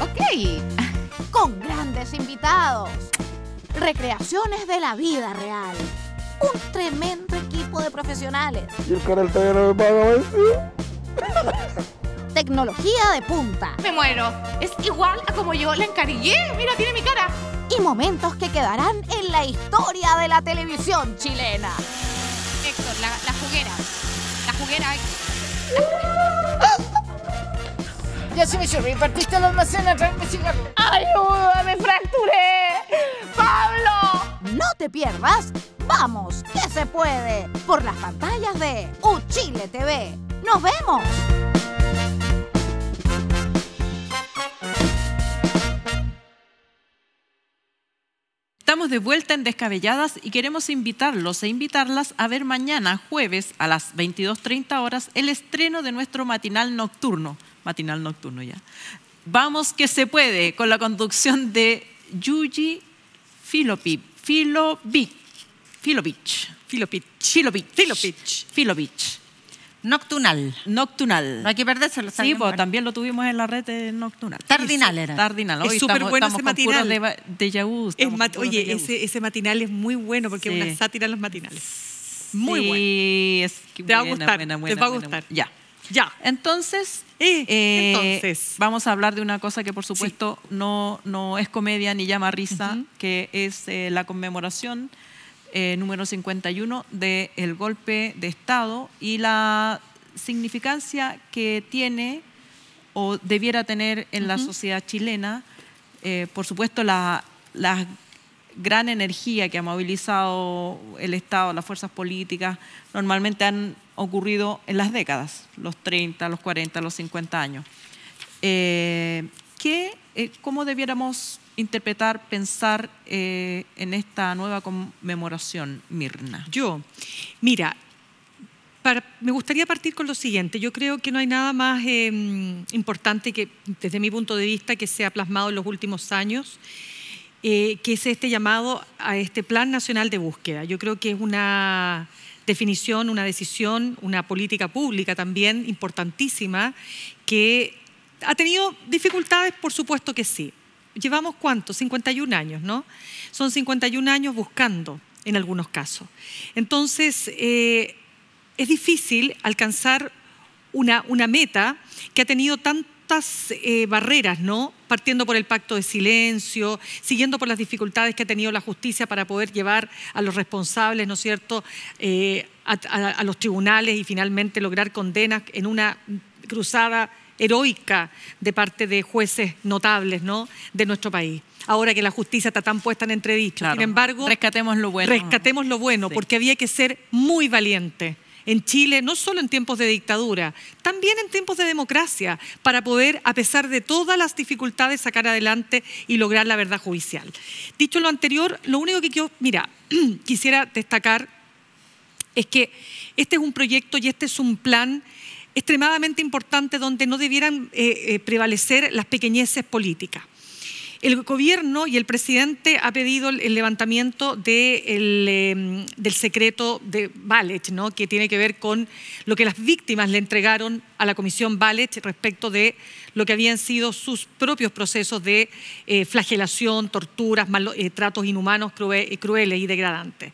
Ok. Con grandes invitados. Recreaciones de la vida real un tremendo equipo de profesionales. ¿Y el canal todavía no me paga, Tecnología de punta. Me muero. Es igual a como yo la encarillé Mira, tiene mi cara. Y momentos que quedarán en la historia de la televisión chilena. Héctor, la, la juguera. La juguera. Ya se me lloré, partiste al almacén a traerme ¡Ay, ¡Ayuda! ¡Me fracturé! ¡Pablo! No te pierdas Vamos, que se puede, por las pantallas de Uchile TV. ¡Nos vemos! Estamos de vuelta en Descabelladas y queremos invitarlos e invitarlas a ver mañana, jueves, a las 22.30 horas, el estreno de nuestro matinal nocturno. Matinal nocturno ya. Vamos que se puede, con la conducción de Yuji Filopip. Filopip. Filovich. Filovich. Filovich. Filovich. Filovich. Noctunal. No hay que perderse. Sí, pues también lo tuvimos en la red de eh, Nocturnal. Tardinal era. Tardinal. es súper bueno ese matinal. De, de oye, ese, ese, matinal es muy bueno porque es una sátira en los matinales. Muy bueno. Te va a gustar. Te va a gustar. Ya. Ya. Eh, eh, entonces, vamos a hablar de una cosa que por supuesto no, no es comedia ni llama risa, que es la conmemoración eh, número 51 del golpe de Estado y la significancia que tiene o debiera tener en la sociedad chilena, eh, por supuesto, la, la, gran energía que ha movilizado el Estado, las fuerzas políticas, normalmente han ocurrido en las décadas, los 30, los 40, los 50 años. Eh, ¿qué, ¿Cómo debiéramos interpretar, pensar eh, en esta nueva conmemoración, Mirna? Yo, mira, me gustaría partir con lo siguiente. Yo creo que no hay nada más em, importante que, desde mi punto de vista, que se ha plasmado en los últimos años, eh, que es este llamado a este Plan Nacional de Búsqueda. Yo creo que es una definición, una decisión, una política pública también importantísima que ha tenido dificultades, por supuesto que sí llevamos cuánto, 51 años, ¿no? Son 51 años buscando en algunos casos. Entonces, eh, es difícil alcanzar una, meta que ha tenido tantas eh, barreras, ¿no? Partiendo por el pacto de silencio, siguiendo por las dificultades que ha tenido la justicia para poder llevar a los responsables, ¿no es cierto?, eh, a los tribunales y finalmente lograr condenas en una cruzada heroica de parte de jueces notables ¿no? de nuestro país. Ahora que la justicia está tan puesta en entredicho. Sin embargo, rescatemos lo bueno. Rescatemos lo bueno, porque había que ser muy valiente en Chile, no solo en tiempos de dictadura, también en tiempos de democracia, para poder, a pesar de todas las dificultades, sacar adelante y lograr la verdad judicial. Dicho lo anterior, lo único que yo, mira, quisiera destacar es que este es un proyecto y este es un plan extremadamente importante donde no debieran eh, eh, prevalecer las pequeñeces políticas. El gobierno y el presidente ha pedido el levantamiento em, del secreto de Ballet, que tiene que ver con lo que las víctimas le entregaron a la comisión Vález respecto de lo que habían sido sus propios procesos de eh, flagelación, torturas, malos tratos inhumanos, crueles y degradantes.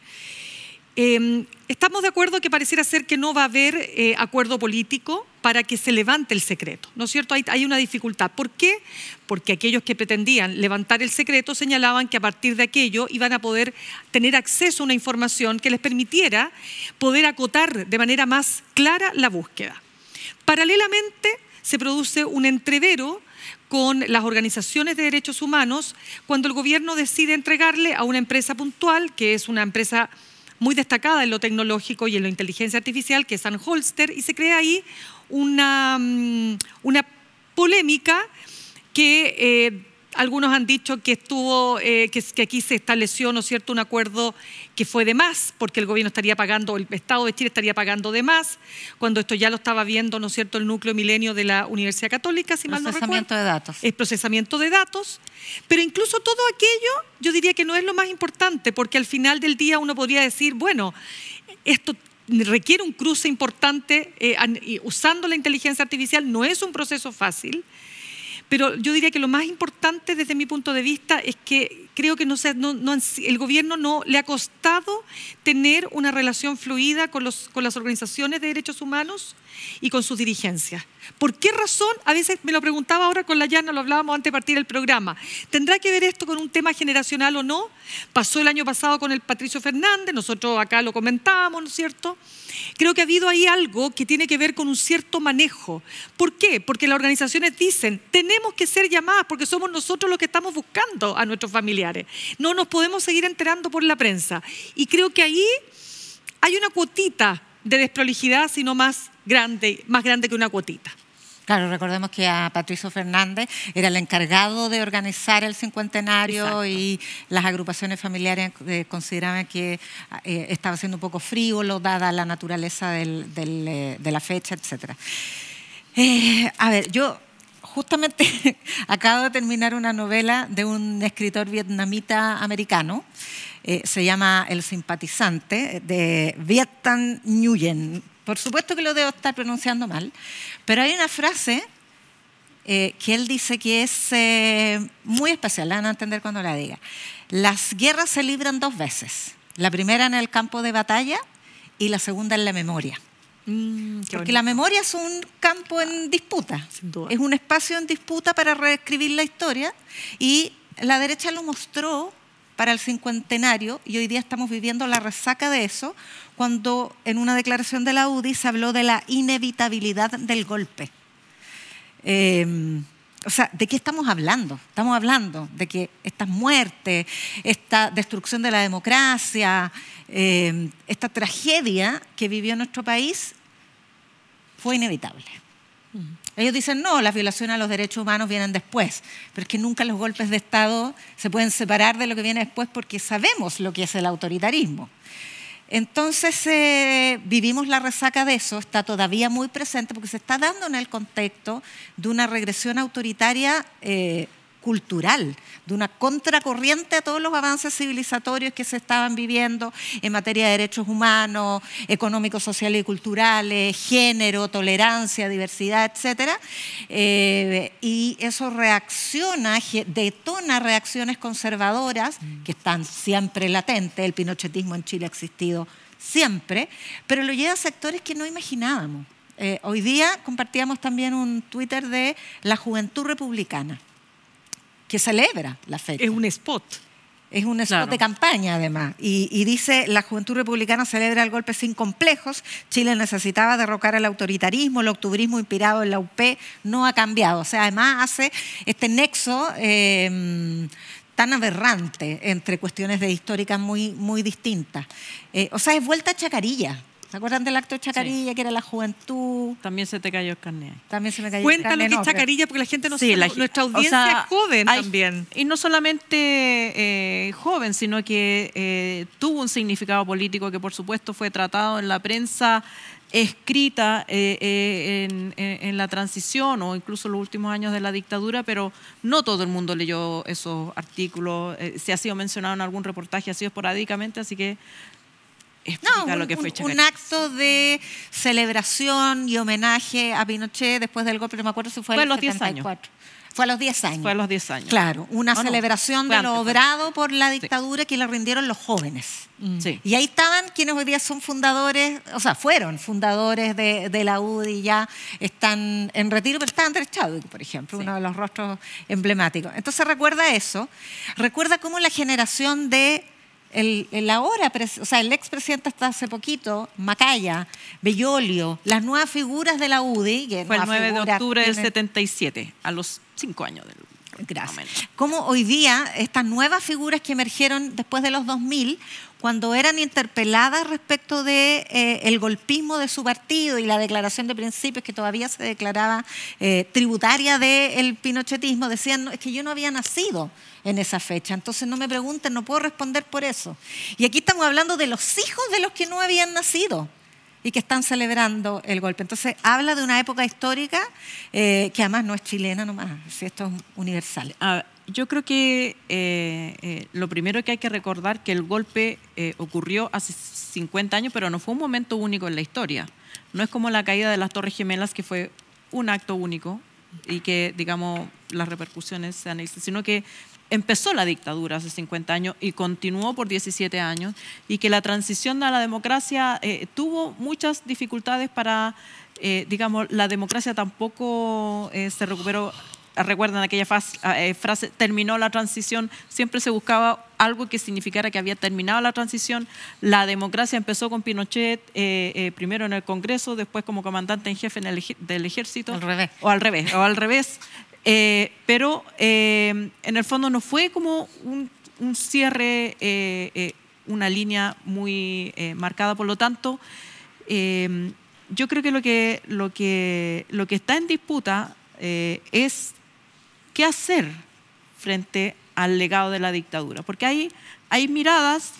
Em, estamos de acuerdo que pareciera ser que no va a haber eh, acuerdo político para que se levante el secreto, ¿no es cierto? Hay, hay, una dificultad. ¿Por qué? Porque aquellos que pretendían levantar el secreto señalaban que a partir de aquello iban a poder tener acceso a una información que les permitiera poder acotar de manera más clara la búsqueda. Paralelamente se produce un entrevero con las organizaciones de derechos humanos cuando el gobierno decide entregarle a una empresa puntual, que es una empresa muy destacada en lo tecnológico y en la inteligencia artificial, que es Ann Holster, y se crea ahí una, mm, una polémica que eh, algunos han dicho que estuvo, eh, que, aquí se estableció, cierto?, un acuerdo que fue de más, porque el gobierno estaría pagando, el Estado de Chile estaría pagando de más, cuando esto ya lo estaba viendo, ¿no cierto?, el núcleo milenio de la Universidad Católica, si mal Procesamiento de datos. Es procesamiento de datos, pero incluso todo aquello, yo diría que no es lo más importante, porque al final del día uno podría decir, bueno, esto requiere un cruce importante, eh, usando la inteligencia artificial no es un proceso fácil, pero yo diría que lo más importante desde mi punto de vista es que creo que el gobierno no le ha costado tener una relación fluida con, con las organizaciones de derechos humanos y con sus dirigencias. ¿Por qué razón? A veces me lo preguntaba ahora con la llana, lo hablábamos antes de partir del programa. ¿Tendrá que ver esto con un tema generacional o no? Pasó el año pasado con el Patricio Fernández, nosotros acá lo comentábamos, ¿no es cierto? Creo que ha habido ahí algo que tiene que ver con un cierto manejo. ¿Por qué? Porque las organizaciones dicen, tenemos que ser llamadas porque somos nosotros los que estamos buscando a nuestros familiares. No nos podemos seguir enterando por la prensa. Y creo que ahí hay una cuotita de desprolijidad, no más más grande que una cuotita. Claro, recordemos que a Patricio Fernández era el encargado de organizar el cincuentenario y las agrupaciones familiares eh, consideraban que eh, estaba siendo un poco frívolo dada la naturaleza eh, de la fecha, etc. a ver, yo justamente acabo de terminar una novela de un escritor vietnamita americano. se llama El simpatizante de Viet Tan Nguyen por supuesto que lo debo estar pronunciando mal, pero hay una frase eh, que él dice que es eh, muy especial, la van a entender cuando la diga. Las guerras se libran dos veces, la primera en el campo de batalla y la segunda en la memoria. Mm, Porque la memoria es un campo en disputa, es un espacio en disputa para reescribir la historia y la derecha lo mostró para el cincuentenario y hoy día estamos viviendo la resaca de eso cuando en una declaración de la UDI se habló de la inevitabilidad del golpe. Em, o sea, ¿de qué estamos hablando? Estamos hablando de que estas muertes, esta destrucción de la democracia, em, esta tragedia que vivió nuestro país fue inevitable. Mm. Ellos dicen, no, las violaciones a los derechos humanos vienen después, pero es que nunca los golpes de Estado se pueden separar de lo que viene después porque sabemos lo que es el autoritarismo. Entonces eh, vivimos la resaca de eso, está todavía muy presente porque se está dando en el contexto de una regresión autoritaria eh, cultural, de una contracorriente a todos los avances civilizatorios que se estaban viviendo en materia de derechos humanos, económicos, sociales y culturales, género, tolerancia, diversidad, etc. Eh, y eso reacciona, detona reacciones conservadoras mm. que están siempre latentes, el pinochetismo en Chile ha existido siempre, pero lo lleva a sectores que no imaginábamos. Eh, hoy día compartíamos también un Twitter de la Juventud Republicana que celebra la fecha. Es un spot. Es un spot de campaña, además. Y, dice, la juventud republicana celebra el golpe sin complejos. Chile necesitaba derrocar el autoritarismo, el octubrismo inspirado en la UP no ha cambiado. O sea, además hace este nexo eh, tan aberrante entre cuestiones de históricas muy, muy distintas. Eh, o sea, es vuelta a chacarilla, ¿Se acuerdan del acto Chacarilla, que era la juventud? También se te cayó el carnet. También se me cayó el carnet. Chacarilla, porque la gente no sí, nuestra audiencia es joven también. Y no solamente eh, joven, sino que eh, tuvo un significado político que, por supuesto, fue tratado en la prensa escrita eh, en, la transición o incluso los últimos años de la dictadura, pero no todo el mundo leyó esos artículos. se ha sido mencionado en algún reportaje, ha sido esporádicamente, así que no, un, fue un, acto de celebración y homenaje a Pinochet después del golpe, no me acuerdo si fue, a los 10 años. Fue a los 10 años. Fue a los 10 años. Claro, una oh, celebración de lo obrado por la dictadura que le rindieron los jóvenes. Mm. Y ahí estaban quienes hoy día son fundadores, o sea, fueron fundadores de, la UDI, ya están en retiro, pero está Andrés por ejemplo, uno de los rostros emblemáticos. Entonces recuerda eso, recuerda cómo la generación de el, el ahora, o sea, el expresidente hasta hace poquito, Macaya, Bellolio, las nuevas figuras de la UDI. Fue el 9 de octubre del 77, a los cinco años del Gracias. Como hoy día estas nuevas figuras que emergieron después de los 2000, cuando eran interpeladas respecto de eh, el golpismo de su partido y la declaración de principios que todavía se declaraba eh, tributaria del pinochetismo, decían, es que yo no había nacido en esa fecha, entonces no me pregunten, no puedo responder por eso. Y aquí estamos hablando de los hijos de los que no habían nacido y que están celebrando el golpe. Entonces, habla de una época histórica eh, que además no es chilena nomás, esto es universal. Ah, yo creo que eh, eh, lo primero que hay que recordar que el golpe ocurrió hace 50 años, pero no fue un momento único en la historia. No es como la caída de las Torres Gemelas, que fue un acto único y que, digamos, las repercusiones se han hecho, sino que empezó la dictadura hace 50 años y continuó por 17 años, y que la transición a la democracia eh, tuvo muchas dificultades para, eh, digamos, la democracia tampoco eh, se recuperó. Recuerdan aquella frase, terminó la transición, siempre se buscaba algo que significara que había terminado la transición. La democracia empezó con Pinochet, primero en el Congreso, después como comandante en jefe del ejército. Al revés. O al revés, o al revés. Eh, pero eh, en el fondo no fue como un, cierre, eh, una línea muy marcada, por lo tanto, yo creo que lo que, está en disputa es qué hacer frente al legado de la dictadura, porque hay, hay miradas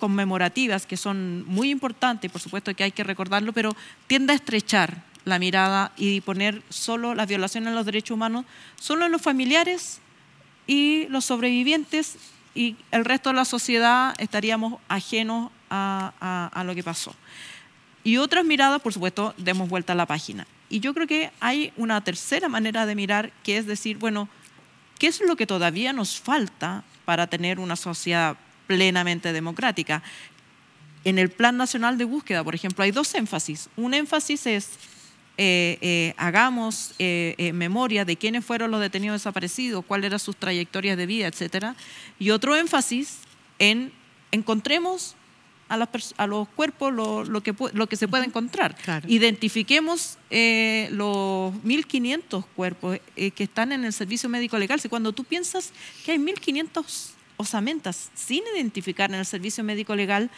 conmemorativas que son muy importantes, por supuesto que hay que recordarlo, pero tiende a estrechar la mirada y poner solo las violaciones a los derechos humanos, solo en los familiares y los sobrevivientes y el resto de la sociedad estaríamos ajenos a, lo que pasó. Y otras miradas, por supuesto, demos vuelta a la página. Y yo creo que hay una tercera manera de mirar, que es decir, bueno, ¿qué es lo que todavía nos falta para tener una sociedad plenamente democrática? En el Plan Nacional de Búsqueda, por ejemplo, hay dos énfasis. Un énfasis es eh, eh, hagamos eh, memoria de quiénes fueron los detenidos desaparecidos, cuál era sus trayectorias de vida, etcétera. Y otro énfasis en encontremos a, las los cuerpos lo, que, lo que se puede encontrar. Identifiquemos los 1.500 cuerpos que están en el servicio médico legal. Si cuando tú piensas que hay 1.500 osamentas sin identificar en el servicio médico legal,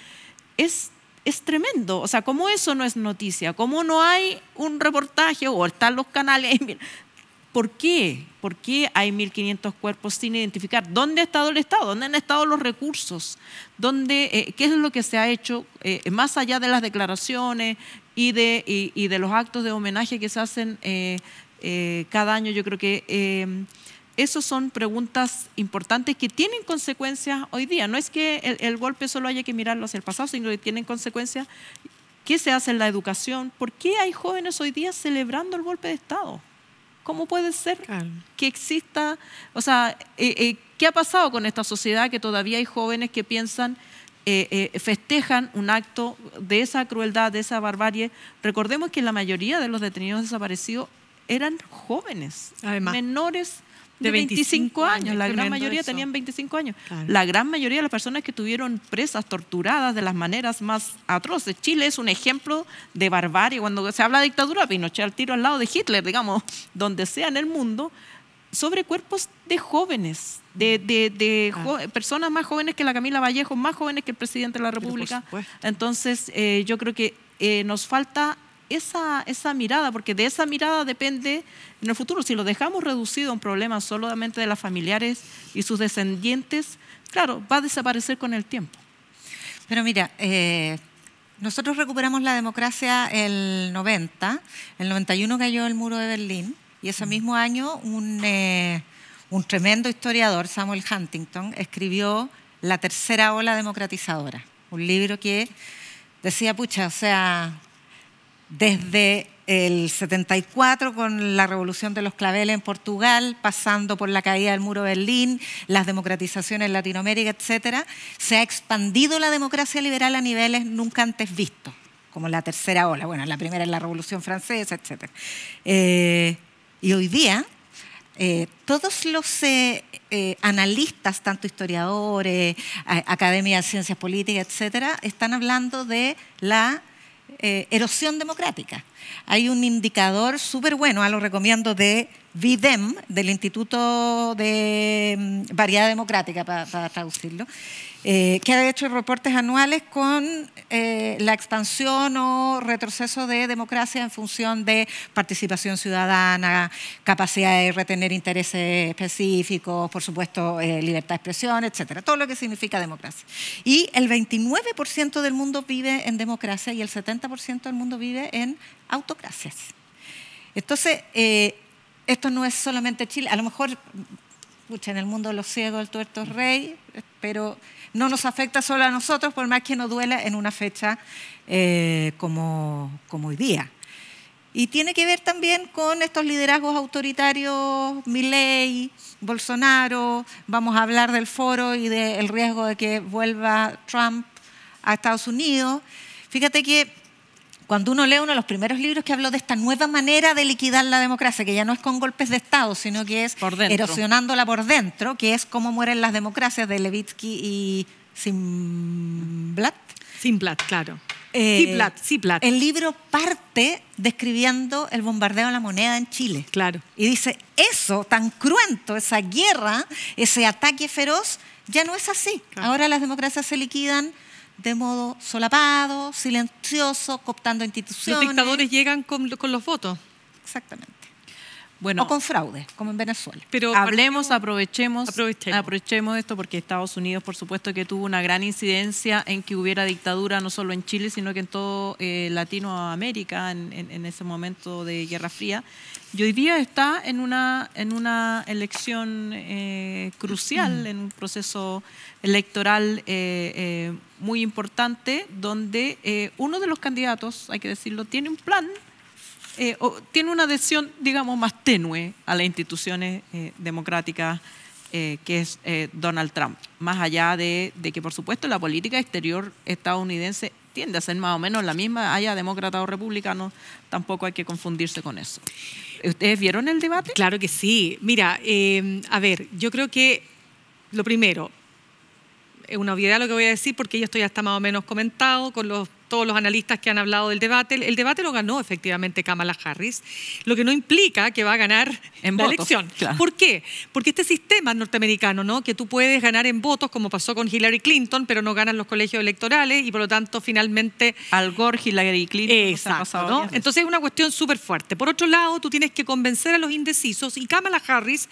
es es tremendo. O sea, ¿cómo eso no es noticia? ¿Cómo no hay un reportaje o están los canales? ¿Por qué? ¿Por qué hay 1.500 cuerpos sin identificar? ¿Dónde ha estado el Estado? ¿Dónde han estado los recursos? ¿Dónde, eh, ¿Qué es lo que se ha hecho eh, más allá de las declaraciones y de, de los actos de homenaje que se hacen eh, cada año? Yo creo que esas son preguntas importantes que tienen consecuencias hoy día. No es que el, golpe solo haya que mirarlo hacia el pasado, sino que tienen consecuencias. ¿Qué se hace en la educación? ¿Por qué hay jóvenes hoy día celebrando el golpe de Estado? ¿Cómo puede ser que exista? O sea, eh, eh, ¿qué ha pasado con esta sociedad que todavía hay jóvenes que piensan, eh, festejan un acto de esa crueldad, de esa barbarie? Recordemos que la mayoría de los detenidos desaparecidos eran jóvenes, menores de 25 años. La gran mayoría tenían 25 años. La gran mayoría de las personas que tuvieron presas torturadas de las maneras más atroces. Chile es un ejemplo de barbarie. Cuando se habla de dictadura, Pinochet al tiro al lado de Hitler, digamos, donde sea en el mundo, sobre cuerpos de jóvenes, de, de, personas más jóvenes que la Camila Vallejo, más jóvenes que el presidente de la República. Entonces, eh, yo creo que eh, nos falta esa, esa mirada, porque de esa mirada depende en el futuro. Si lo dejamos reducido a un problema solamente de las familiares y sus descendientes, claro, va a desaparecer con el tiempo. Pero mira, eh, nosotros recuperamos la democracia el 90, el 91 cayó el muro de Berlín y ese mm. mismo año un, eh, un tremendo historiador, Samuel Huntington, escribió La tercera ola democratizadora, un libro que decía, pucha, o sea, desde el 74 con la revolución de los claveles en Portugal, pasando por la caída del muro de Berlín, las democratizaciones en Latinoamérica, etc., se ha expandido la democracia liberal a niveles nunca antes vistos, como la tercera ola, bueno, la primera es la revolución francesa, etc. Eh, y hoy día eh, todos los eh, analistas, tanto historiadores, Academia de Ciencias Políticas, etc., están hablando de la eh, erosión democrática. Hay un indicador súper bueno, a ah, lo recomiendo, de VIDEM, del Instituto de mm, Variedad Democrática, para traducirlo, eh, que ha hecho reportes anuales con eh, la expansión o retroceso de democracia en función de participación ciudadana, capacidad de retener intereses específicos, por supuesto, eh, libertad de expresión, etcétera, todo lo que significa democracia. Y el 29% del mundo vive en democracia y el 70% del mundo vive en autocracias. Entonces, esto no es solamente Chile, a lo mejor, en el mundo de los ciegos el tuerto rey, pero no nos afecta solo a nosotros, por más que nos duela en una fecha eh, como, hoy día. Y tiene que ver también con estos liderazgos autoritarios, Milley, Bolsonaro, vamos a hablar del foro y del riesgo de que vuelva Trump a Estados Unidos. Fíjate que cuando uno lee uno de los primeros libros que habló de esta nueva manera de liquidar la democracia, que ya no es con golpes de Estado, sino que es erosionándola por dentro, que es cómo mueren las democracias de Levitsky y Simblat. Simblat, claro. Eh, Simblat. El libro parte describiendo el bombardeo de la moneda en Chile. Claro. Y dice, eso tan cruento, esa guerra, ese ataque feroz, ya no es así. Ahora las democracias se liquidan de modo solapado, silencioso, cooptando instituciones. Los dictadores llegan con, los votos. Exactamente o con fraude, como en Venezuela. Pero hablemos, aprovechemos, aprovechemos, esto porque Estados Unidos, por supuesto, que tuvo una gran incidencia en que hubiera dictadura no solo en Chile, sino que en todo eh, Latinoamérica en, ese momento de Guerra Fría. Y hoy día está en una, en una elección eh, crucial, mm. en un proceso electoral eh, muy importante, donde uno de los candidatos, hay que decirlo, tiene un plan eh, tiene una adhesión, digamos, más tenue a las instituciones eh, democráticas eh, que es Donald Trump, más allá de, que, por supuesto, la política exterior estadounidense tiende a ser más o menos la misma, haya demócrata o republicano, tampoco hay que confundirse con eso. ¿Ustedes vieron el debate? Claro que sí. Mira, a ver, yo creo que lo primero, es una obviedad lo que voy a decir porque esto ya está más o menos comentado con todos los analistas que han hablado del debate. El, debate lo ganó efectivamente Kamala Harris, lo que no implica que va a ganar en la elección. ¿Por qué? Porque este sistema norteamericano, ¿no? que tú puedes ganar en votos, como pasó con Hillary Clinton, pero no ganan los colegios electorales y por lo tanto finalmente... Al Gore, Hillary Clinton. Exacto. ¿no? Entonces es una cuestión súper fuerte. Por otro lado, tú tienes que convencer a los indecisos y Kamala Harris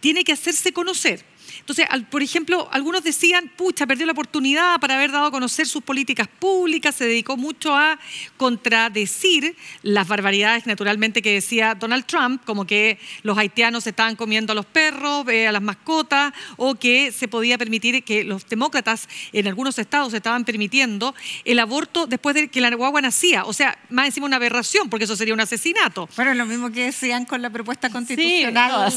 tiene que hacerse conocer entonces, por ejemplo, algunos decían, pucha, perdió la oportunidad para haber dado a conocer sus políticas públicas, se dedicó mucho a contradecir las barbaridades, naturalmente, que decía Donald Trump, como que los haitianos se estaban comiendo a los perros, eh, a las mascotas, o que se podía permitir que los demócratas en algunos estados estaban permitiendo el aborto después de que la guagua nacía. O sea, más encima una aberración, porque eso sería un asesinato. Bueno, lo mismo que decían con la propuesta constitucional.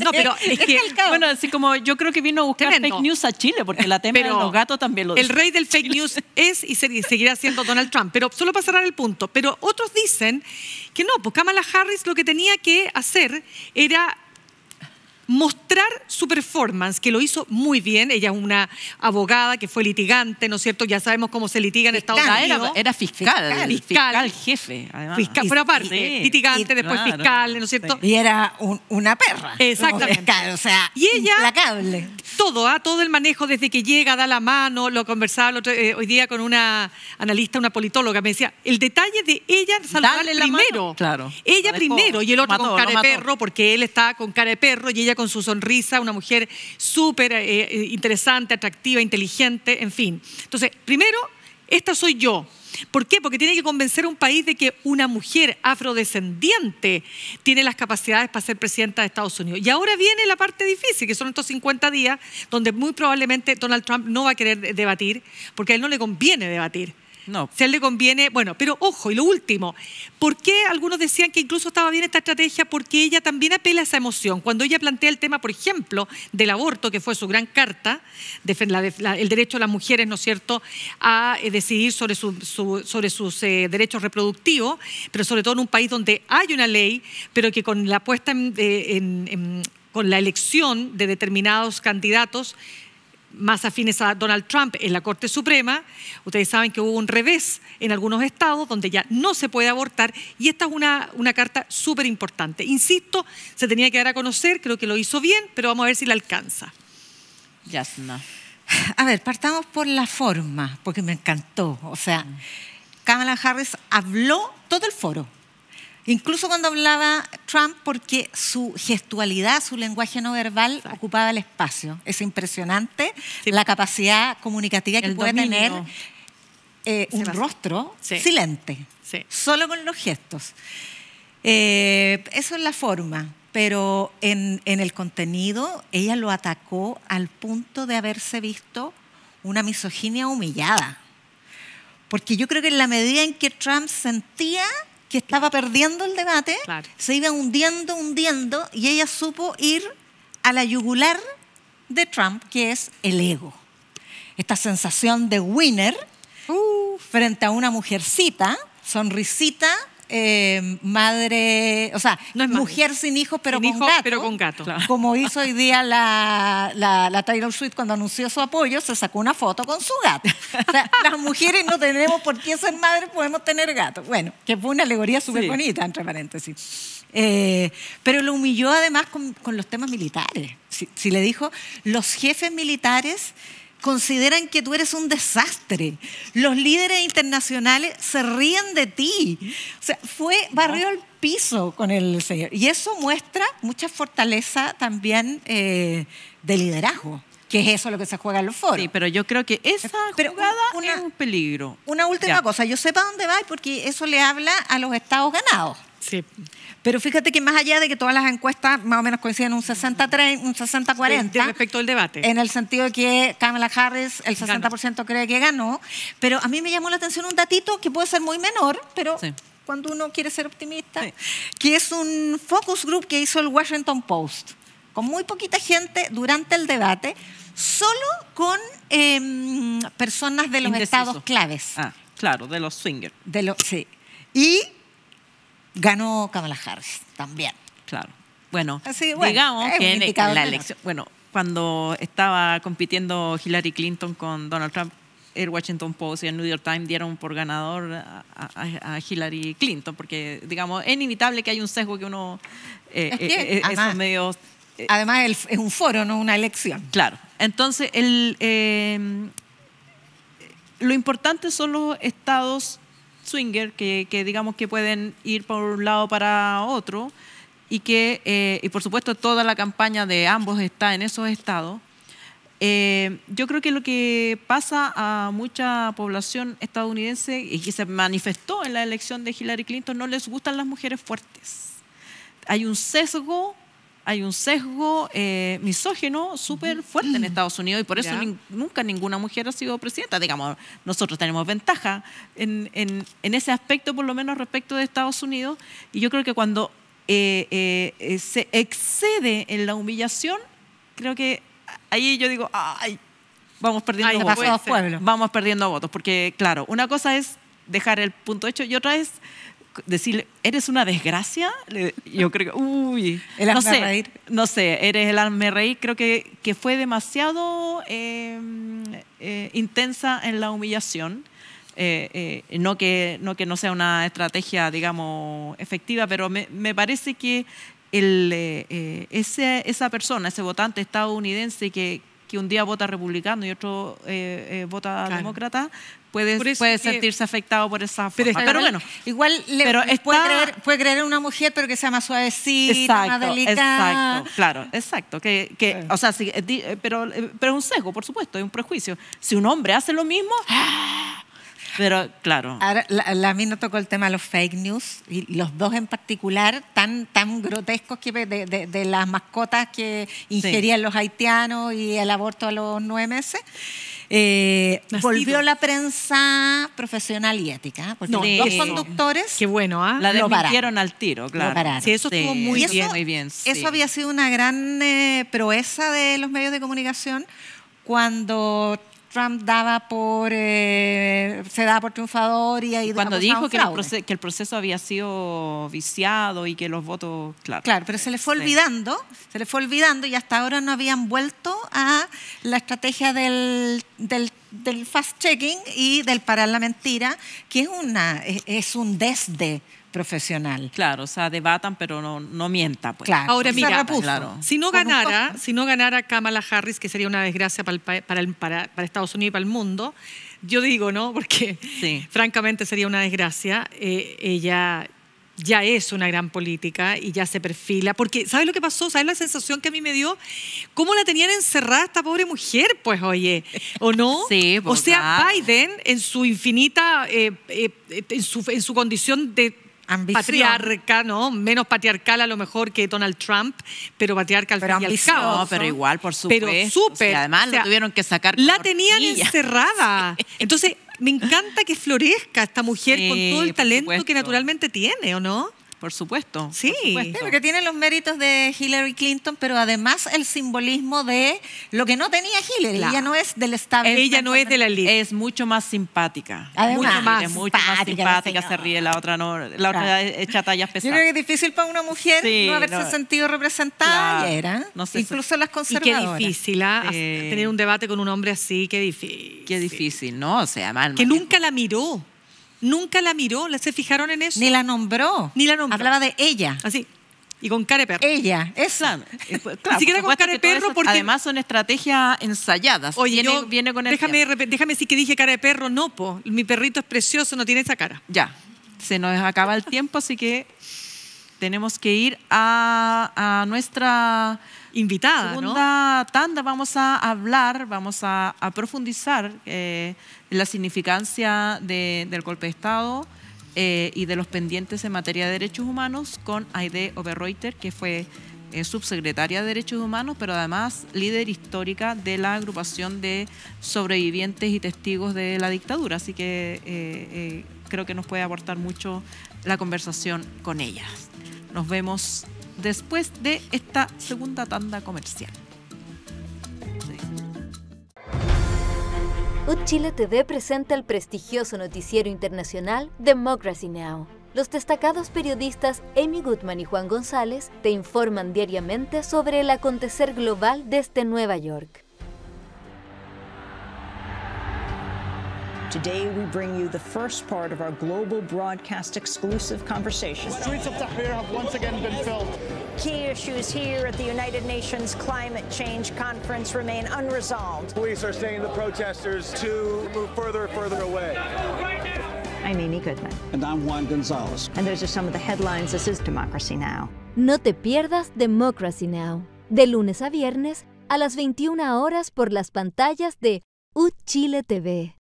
no, pero es que, bueno, así como yo creo que vino a buscar fake news a Chile, porque la tema de los gatos también lo dice. El rey del fake news es y seguirá siendo Donald Trump. Pero solo para cerrar el punto. Pero otros dicen que no, pues Kamala Harris lo que tenía que hacer era mostrar su performance, que lo hizo muy bien. Ella es una abogada que fue litigante, ¿no es cierto? Ya sabemos cómo se litiga en Estados Unidos. Era, fiscal, fiscal, jefe, Fiscal, por aparte, litigante, después fiscal, ¿no es cierto? Y era una perra. Exactamente. Fiscal, o sea, y ella, implacable. Todo, ¿ah? todo el manejo desde que llega, da la mano, lo conversaba eh, hoy día con una analista, una politóloga, me decía, el detalle de ella saludarle primero. Claro. Ella primero y el otro con cara de perro, porque él está con cara de perro y ella con su sonrisa, una mujer súper eh, eh, interesante, atractiva, inteligente, en fin. Entonces, primero, esta soy yo. ¿Por qué? Porque tiene que convencer a un país de que una mujer afrodescendiente tiene las capacidades para ser presidenta de Estados Unidos. Y ahora viene la parte difícil, que son estos 50 días, donde muy probablemente Donald Trump no va a querer debatir, porque a él no le conviene debatir no. Si a él le conviene, bueno, pero ojo, y lo último, ¿por qué algunos decían que incluso estaba bien esta estrategia? Porque ella también apela a esa emoción. Cuando ella plantea el tema, por ejemplo, del aborto, que fue su gran carta, el derecho de las mujeres, ¿no es cierto?, a eh, decidir sobre, sus eh, derechos reproductivos, pero sobre todo en un país donde hay una ley, pero que con la puesta eh, con la elección de determinados candidatos más afines a Donald Trump en la Corte Suprema. Ustedes saben que hubo un revés en algunos estados donde ya no se puede abortar y esta es una, una carta súper importante. Insisto, se tenía que dar a conocer, creo que lo hizo bien, pero vamos a ver si la alcanza. Yasna. A ver, partamos por la forma, porque me encantó. O sea, Kamala Harris habló todo el foro. Incluso cuando hablaba Trump, porque su gestualidad, su lenguaje no verbal ocupaba el espacio. Es impresionante la capacidad comunicativa que puede tener eh, un rostro silente, solo con los gestos. Eh, eso es la forma, pero en, en el contenido ella lo atacó al punto de haberse visto una misoginia humillada. Porque yo creo que en la medida en que Trump sentía que estaba perdiendo el debate, se iba hundiendo, hundiendo, y ella supo ir a la yugular de Trump, que es el ego. Esta sensación de winner frente a una mujercita, sonrisita, eh, madre, o sea, mujer sin hijos, pero, con gato, pero con gato. Como hizo hoy día la, la, la, Taylor Swift cuando anunció su apoyo, se sacó una foto con su gato. las mujeres no tenemos por qué ser madres, podemos tener gato. Bueno, que fue una alegoría súper bonita, entre paréntesis. Eh, pero lo humilló además con, los temas militares. si, le dijo, los jefes militares consideran que tú eres un desastre. Los líderes internacionales se ríen de ti. O sea, fue barrió el piso con el Señor. Y eso muestra mucha fortaleza también eh, de liderazgo que es eso lo que se juega en los foros. Sí, pero yo creo que esa eh, jugada es un peligro. Una última cosa, yo sé para dónde va porque eso le habla a los estados ganados. Sí. Pero fíjate que más allá de que todas las encuestas más o menos coinciden un 60-40, un 60 -40, respecto al debate. En el sentido de que Kamala Harris, el 60% cree que ganó. Pero a mí me llamó la atención un datito que puede ser muy menor, pero cuando uno quiere ser optimista, que es un focus group que hizo el Washington Post, con muy poquita gente durante el debate, solo con em, personas de los estados claves. Ah, claro, de los swingers. De los, sí. Y ganó Kamala Harris también. Claro. Bueno, digamos que en, la elección, bueno, cuando estaba compitiendo Hillary Clinton con Donald Trump, el Washington Post y el New York Times dieron por ganador a, Hillary Clinton, porque, digamos, es inevitable que haya un sesgo que uno, eh, eh, eh, además, esos medios... además, es un foro, no una elección. Claro. Entonces, el, lo importante son los estados swinger, que, digamos que pueden ir por un lado para otro, y que, eh, y por supuesto, toda la campaña de ambos está en esos estados. Eh, yo creo que lo que pasa a mucha población estadounidense y que se manifestó en la elección de Hillary Clinton, no les gustan las mujeres fuertes. Hay un sesgo hay un sesgo eh, misógeno súper fuerte en Estados Unidos y por eso nunca ninguna mujer ha sido presidenta. Digamos, nosotros tenemos ventaja en, ese aspecto, por lo menos respecto de Estados Unidos, y yo creo que cuando eh, eh, se excede en la humillación, creo que ahí yo digo, ay, vamos perdiendo votos. Vamos perdiendo votos, porque claro, una cosa es dejar el punto hecho y otra es decirle, eres una desgracia, yo creo que, uy, el no sé, no sé, eres el alma reír, creo que, que fue demasiado eh, eh, intensa en la humillación. Eh, no, que, no que no sea una estrategia, digamos, efectiva, pero me, parece que el, ese, esa persona, ese votante estadounidense que, que un día vota republicano y otro vota demócrata, puede, sentirse afectado por esa forma. Pero, bueno. Igual le, puede, creer, en una mujer, pero que sea más suavecita, más delicada. Exacto, claro, exacto. Que, O sea, eh, eh, pero, eh, pero es un sesgo, por supuesto, es un prejuicio. Si un hombre hace lo mismo... Pero claro. la, a mí no tocó el tema de los fake news y los dos en particular tan, tan grotescos que de, las mascotas que ingerían los haitianos y el aborto a los nueve meses. Eh, volvió la prensa profesional y ética, ¿ah? porque conductores. Qué bueno, ¿ah? La desmintieron al tiro, claro. eso muy bien. Muy bien Eso había sido una gran eh, proeza de los medios de comunicación cuando Trump daba por, eh, se daba por triunfador y ahí Cuando dijo que el, proceso, que el, proceso, había sido viciado y que los votos, claro. pero se le fue olvidando, se le fue olvidando y hasta ahora no habían vuelto a la estrategia del, del del fast-checking y del parar la mentira, que es, una, e-, es un desde profesional. Claro, o sea, debatan, pero no, no mienta. Pues. Claro, Ahora, mira, claro. si, no ganara, si no ganara Kamala Harris, que sería una desgracia para, para, para, Estados Unidos y para el mundo, yo digo, ¿no? Porque francamente sería una desgracia. Eh, ella ya es una gran política y ya se perfila. Porque, ¿sabes lo que pasó? ¿Sabes la sensación que a mí me dio? ¿Cómo la tenían encerrada esta pobre mujer? Pues, oye, ¿o no? Sí, pues, o sea, Biden, en su infinita, eh, eh, en, su, en su condición de patriarca, ¿no? Menos patriarcal a lo mejor que Donald Trump, pero patriarca al pero pero igual, por supuesto. Pero súper. además, tuvieron que sacar. La tenían encerrada. Entonces, me encanta que florezca esta mujer con todo el talento que naturalmente tiene, ¿o no? Por supuesto. Sí, porque tiene los méritos de Hillary Clinton, pero además el simbolismo de lo que no tenía Hillary. Ella no es del establishment. Ella no es de la elite. Es mucho más simpática. Además, mucho más, simpática. Se ríe la otra, no, la otra echa tallas pesadas. Yo creo que es difícil para una mujer no haberse sentido representada incluso las conservadoras. qué difícil ¿ah? eh, tener un debate con un hombre así, qué difícil. Qué difícil, ¿no? sea, mal. Que nunca la miró. Nunca la miró, ¿se fijaron en eso? Ni la nombró. Ni la nombró. Hablaba de ella. Así. Y con cara de perro. Ella, esa. Claro, Ni pues, siquiera con cara de perro porque... Además son estrategias ensayadas. Oye, viene, viene con el déjame, déjame decir que dije cara de perro. No, po. Mi perrito es precioso, no tiene esa cara. Ya. Se nos acaba el tiempo, así que tenemos que ir a, nuestra invitada. Segunda tanda vamos a hablar, vamos a, profundizar eh, la significancia del golpe de Estado eh, y de los pendientes en materia de derechos humanos con Aide Oberreuter, que fue eh, subsecretaria de Derechos Humanos, pero además líder histórica de la agrupación de sobrevivientes y testigos de la dictadura. Así que creo que nos puede aportar mucho la conversación con ellas. Nos vemos después de esta segunda tanda comercial. Chile TV presenta el prestigioso noticiero internacional Democracy Now! Los destacados periodistas Amy Goodman y Juan González te informan diariamente sobre el acontecer global desde Nueva York. Today, we bring you the first part of our global broadcast exclusive conversation. The streets of Tahrir have once again been filled. Key issues here at the United Nations Climate Change Conference remain unresolved. Police are saying the protesters to move further and further away. I'm Amy Goodman. And I'm Juan Gonzalez. And those are some of the headlines. This is Democracy Now! No te pierdas Democracy Now! De lunes a viernes a las 21 horas por las pantallas de UChile TV.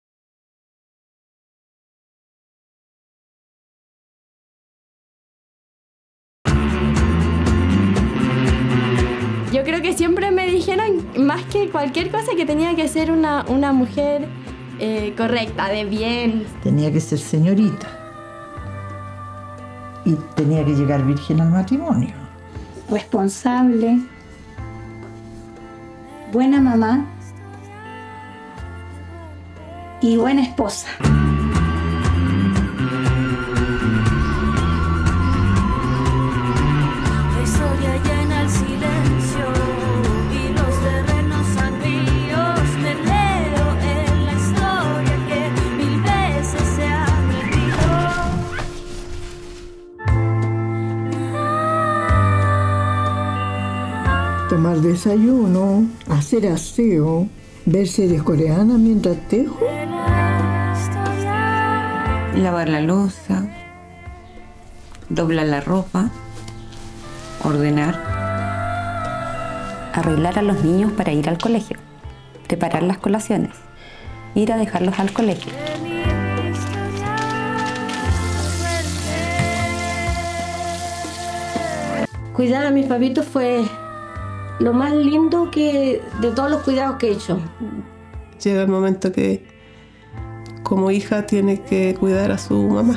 yo creo que siempre me dijeron, más que cualquier cosa, que tenía que ser una, mujer eh, correcta, de bien. Tenía que ser señorita. Y tenía que llegar virgen al matrimonio. Responsable. Buena mamá. Y buena esposa. tomar desayuno, hacer aseo, ver de coreana mientras tejo, lavar la losa, doblar la ropa, ordenar, arreglar a los niños para ir al colegio, preparar las colaciones, ir a dejarlos al colegio. Cuidar a mis papitos fue lo más lindo que de todos los cuidados que he hecho. Llega el momento que como hija tiene que cuidar a su mamá.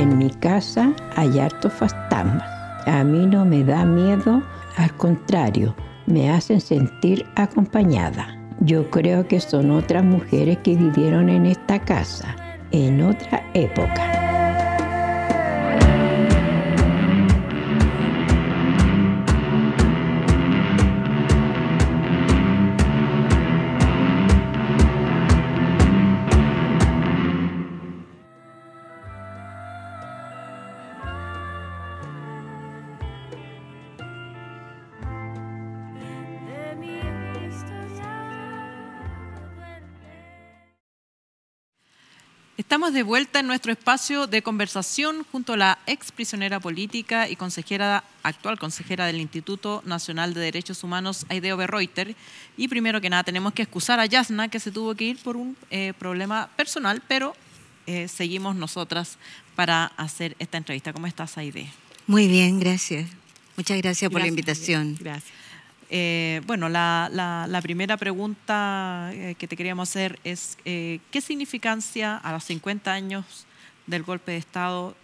En mi casa hay harto fantasmas. A mí no me da miedo, al contrario, me hacen sentir acompañada. Yo creo que son otras mujeres que vivieron en esta casa, en otra época. estamos de vuelta en nuestro espacio de conversación junto a la ex prisionera política y consejera, actual consejera del Instituto Nacional de Derechos Humanos, aide Oberreuter. Y primero que nada, tenemos que excusar a Yasna, que se tuvo que ir por un eh, problema personal, pero eh, seguimos nosotras para hacer esta entrevista. ¿Cómo estás, Aide? Muy bien, gracias. Muchas gracias, gracias por la invitación. Gracias. Eh, bueno, la, primera pregunta eh, que te queríamos hacer es, eh, ¿qué significancia a los 50 años del golpe de Estado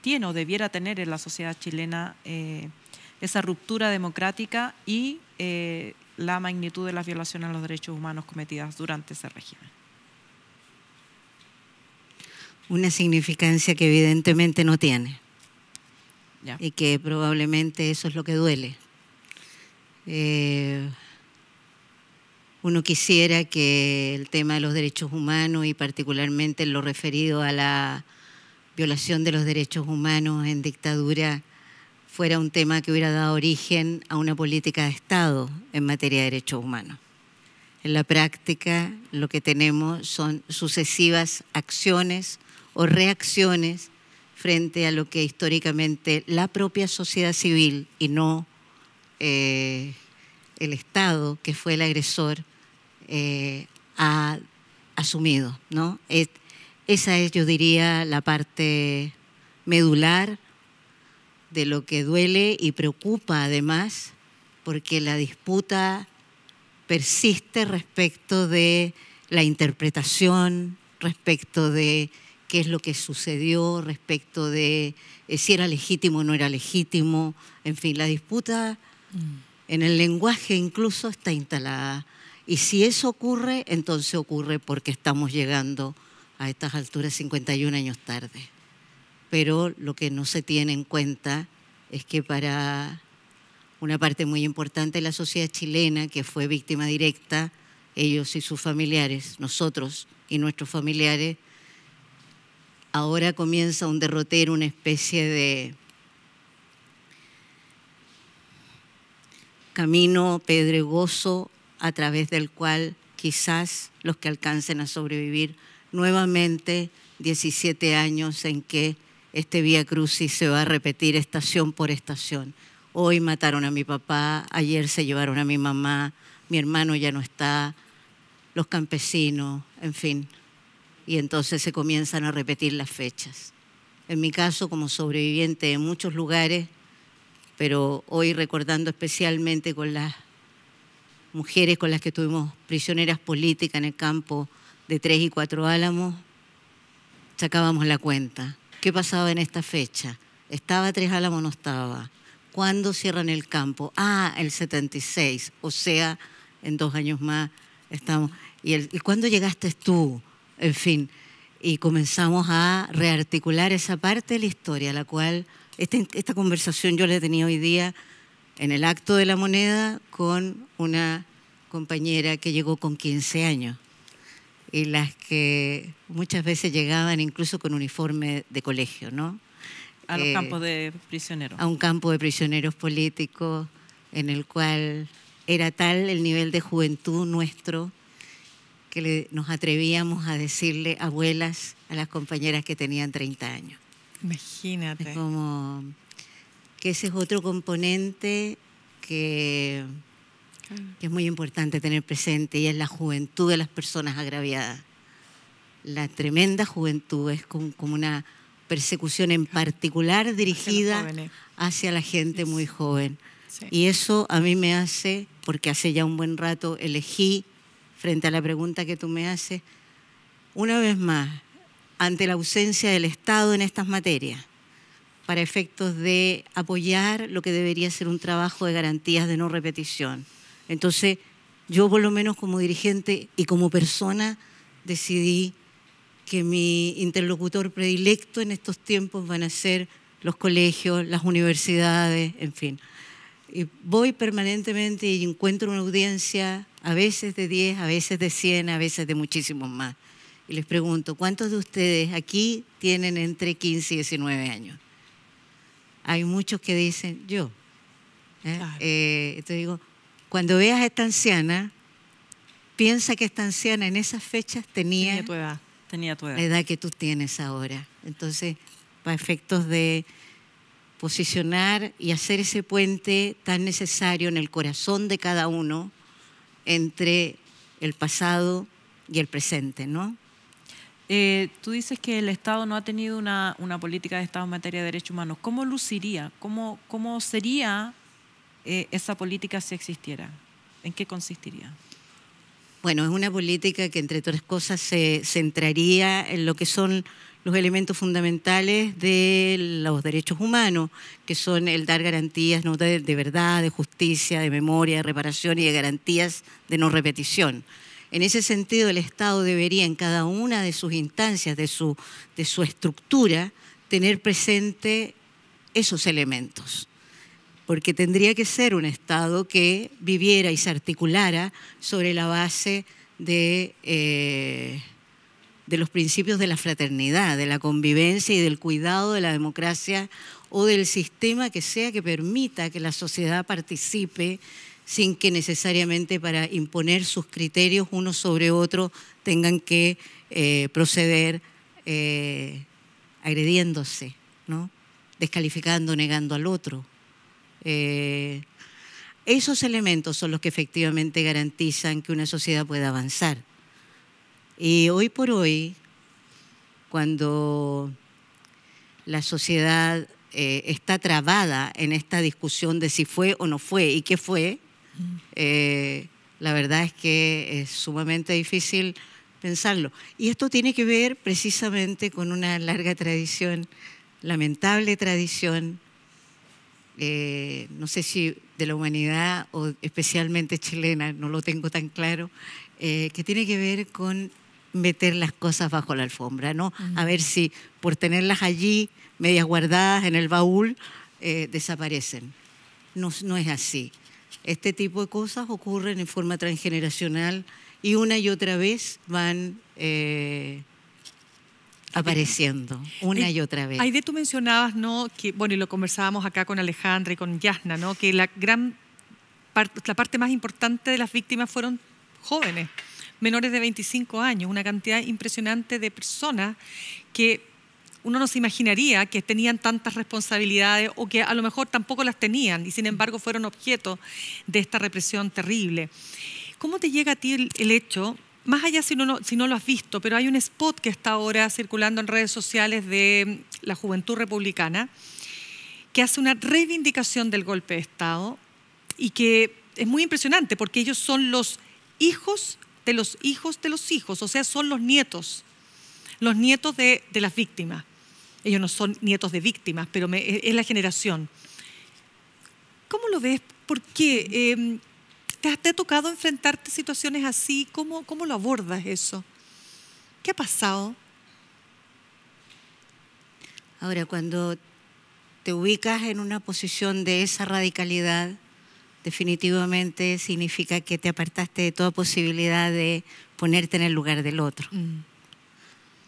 tiene o debiera tener en la sociedad chilena esa ruptura democrática y la magnitud de las violaciones a los derechos humanos cometidas durante ese régimen? Una significancia que evidentemente no tiene. Y que probablemente eso es lo que duele eh, uno quisiera que el tema de los derechos humanos y particularmente lo referido a la violación de los derechos humanos en dictadura fuera un tema que hubiera dado origen a una política de Estado en materia de derechos humanos. En la práctica lo que tenemos son sucesivas acciones o reacciones frente a lo que históricamente la propia sociedad civil y no eh, el Estado, que fue el agresor, eh, ha asumido. esa es, yo diría, la parte medular de lo que duele y preocupa además, porque la disputa persiste respecto de la interpretación, respecto de qué es lo que sucedió, respecto de eh, si era legítimo o no era legítimo, en fin, la disputa en el lenguaje incluso está instalada. Y si eso ocurre, entonces ocurre porque estamos llegando a estas alturas 51 años tarde. Pero lo que no se tiene en cuenta es que para una parte muy importante de la sociedad chilena que fue víctima directa, ellos y sus familiares, nosotros y nuestros familiares, ahora comienza un derrotero, una especie de camino pedregoso a través del cual quizás los que alcancen a sobrevivir nuevamente 17 años en que este Vía Crucis se va a repetir estación por estación. Hoy mataron a mi papá, ayer se llevaron a mi mamá, mi hermano ya no está, los campesinos, en fin. Y entonces se comienzan a repetir las fechas. En mi caso, como sobreviviente en muchos lugares, pero hoy recordando especialmente con las mujeres con las que tuvimos prisioneras políticas en el campo de tres y cuatro álamos, sacábamos la cuenta. ¿Qué pasaba en esta fecha? ¿Estaba tres álamos o no estaba? ¿Cuándo cierran el campo? Ah, el 76, o sea, en dos años más estamos. ¿Y, y cuándo llegaste tú? En fin, y comenzamos a rearticular esa parte de la historia, la cual esta conversación yo la he tenido hoy día en el acto de la moneda con una compañera que llegó con 15 años y las que muchas veces llegaban incluso con uniforme de colegio, ¿no? A los eh, campos de prisioneros. A un campo de prisioneros políticos en el cual era tal el nivel de juventud nuestro que nos atrevíamos a decirle abuelas a las compañeras que tenían 30 años. Imagínate. Es como que ese es otro componente que, es muy importante tener presente y es la juventud de las personas agraviadas. La tremenda juventud es como, una persecución en particular dirigida hacia, la gente muy joven. Y eso a mí me hace, porque hace ya un buen rato elegí, frente a la pregunta que tú me haces, una vez más, ante la ausencia del Estado en estas materias, para efectos de apoyar lo que debería ser un trabajo de garantías de no repetición. Entonces, yo por lo menos como dirigente y como persona decidí que mi interlocutor predilecto en estos tiempos van a ser los colegios, las universidades, en fin. Y voy permanentemente y encuentro una audiencia, a veces de 10, a veces de 100, a veces de muchísimos más y les pregunto, ¿cuántos de ustedes aquí tienen entre 15 y 19 años? Hay muchos que dicen, yo. ¿eh? ¿eh? entonces digo, cuando veas a esta anciana, piensa que esta anciana en esas fechas tenía, la edad que tú tienes ahora. Entonces, para efectos de posicionar y hacer ese puente tan necesario en el corazón de cada uno entre el pasado y el presente, ¿no? Eh, tú dices que el Estado no ha tenido una, política de Estado en materia de derechos humanos. ¿Cómo luciría? ¿Cómo, sería eh, esa política si existiera? ¿En qué consistiría? Bueno, es una política que, entre otras cosas, se centraría en lo que son los elementos fundamentales de los derechos humanos, que son el dar garantías ¿no? de verdad, de justicia, de memoria, de reparación y de garantías de no repetición. En ese sentido, el Estado debería en cada una de sus instancias, de su, de su estructura, tener presente esos elementos, porque tendría que ser un Estado que viviera y se articulara sobre la base de, eh, de los principios de la fraternidad, de la convivencia y del cuidado de la democracia o del sistema que sea que permita que la sociedad participe sin que necesariamente para imponer sus criterios uno sobre otro tengan que eh, proceder eh, agrediéndose, ¿no? descalificando, negando al otro. Eh, esos elementos son los que efectivamente garantizan que una sociedad pueda avanzar. Y hoy por hoy, cuando la sociedad está trabada en esta discusión de si fue o no fue y qué fue, eh, la verdad es que es sumamente difícil pensarlo. Y esto tiene que ver precisamente con una larga tradición, lamentable tradición, eh, no sé si de la humanidad o especialmente chilena, no lo tengo tan claro, eh, que tiene que ver con meter las cosas bajo la alfombra, ¿no? A ver si por tenerlas allí, medias guardadas en el baúl, desaparecen. no es así. Este tipo de cosas ocurren en forma transgeneracional y una y otra vez van eh, apareciendo, una y otra vez. Aide, tú mencionabas, ¿no? bueno, y lo conversábamos acá con Alejandra y con Yasna, ¿no? Que la gran la parte más importante de las víctimas fueron jóvenes, menores de 25 años, una cantidad impresionante de personas que uno no se imaginaría que tenían tantas responsabilidades o que a lo mejor tampoco las tenían y sin embargo fueron objeto de esta represión terrible. ¿Cómo te llega a ti el, hecho más allá si no, lo has visto, pero hay un spot que está ahora circulando en redes sociales de la Juventud Republicana que hace una reivindicación del golpe de Estado y que es muy impresionante porque ellos son los hijos de los hijos de los hijos, o sea, son los nietos, los nietos de las víctimas ellos no son nietos de víctimas, pero es la generación. ¿Cómo lo ves? ¿Por qué? Em, ¿te, ha tocado enfrentarte situaciones así? ¿Cómo, ¿Cómo lo abordas eso? ¿Qué ha pasado? Ahora, cuando te ubicas en una posición de esa radicalidad, definitivamente significa que te apartaste de toda posibilidad de ponerte en el lugar del otro. Mm.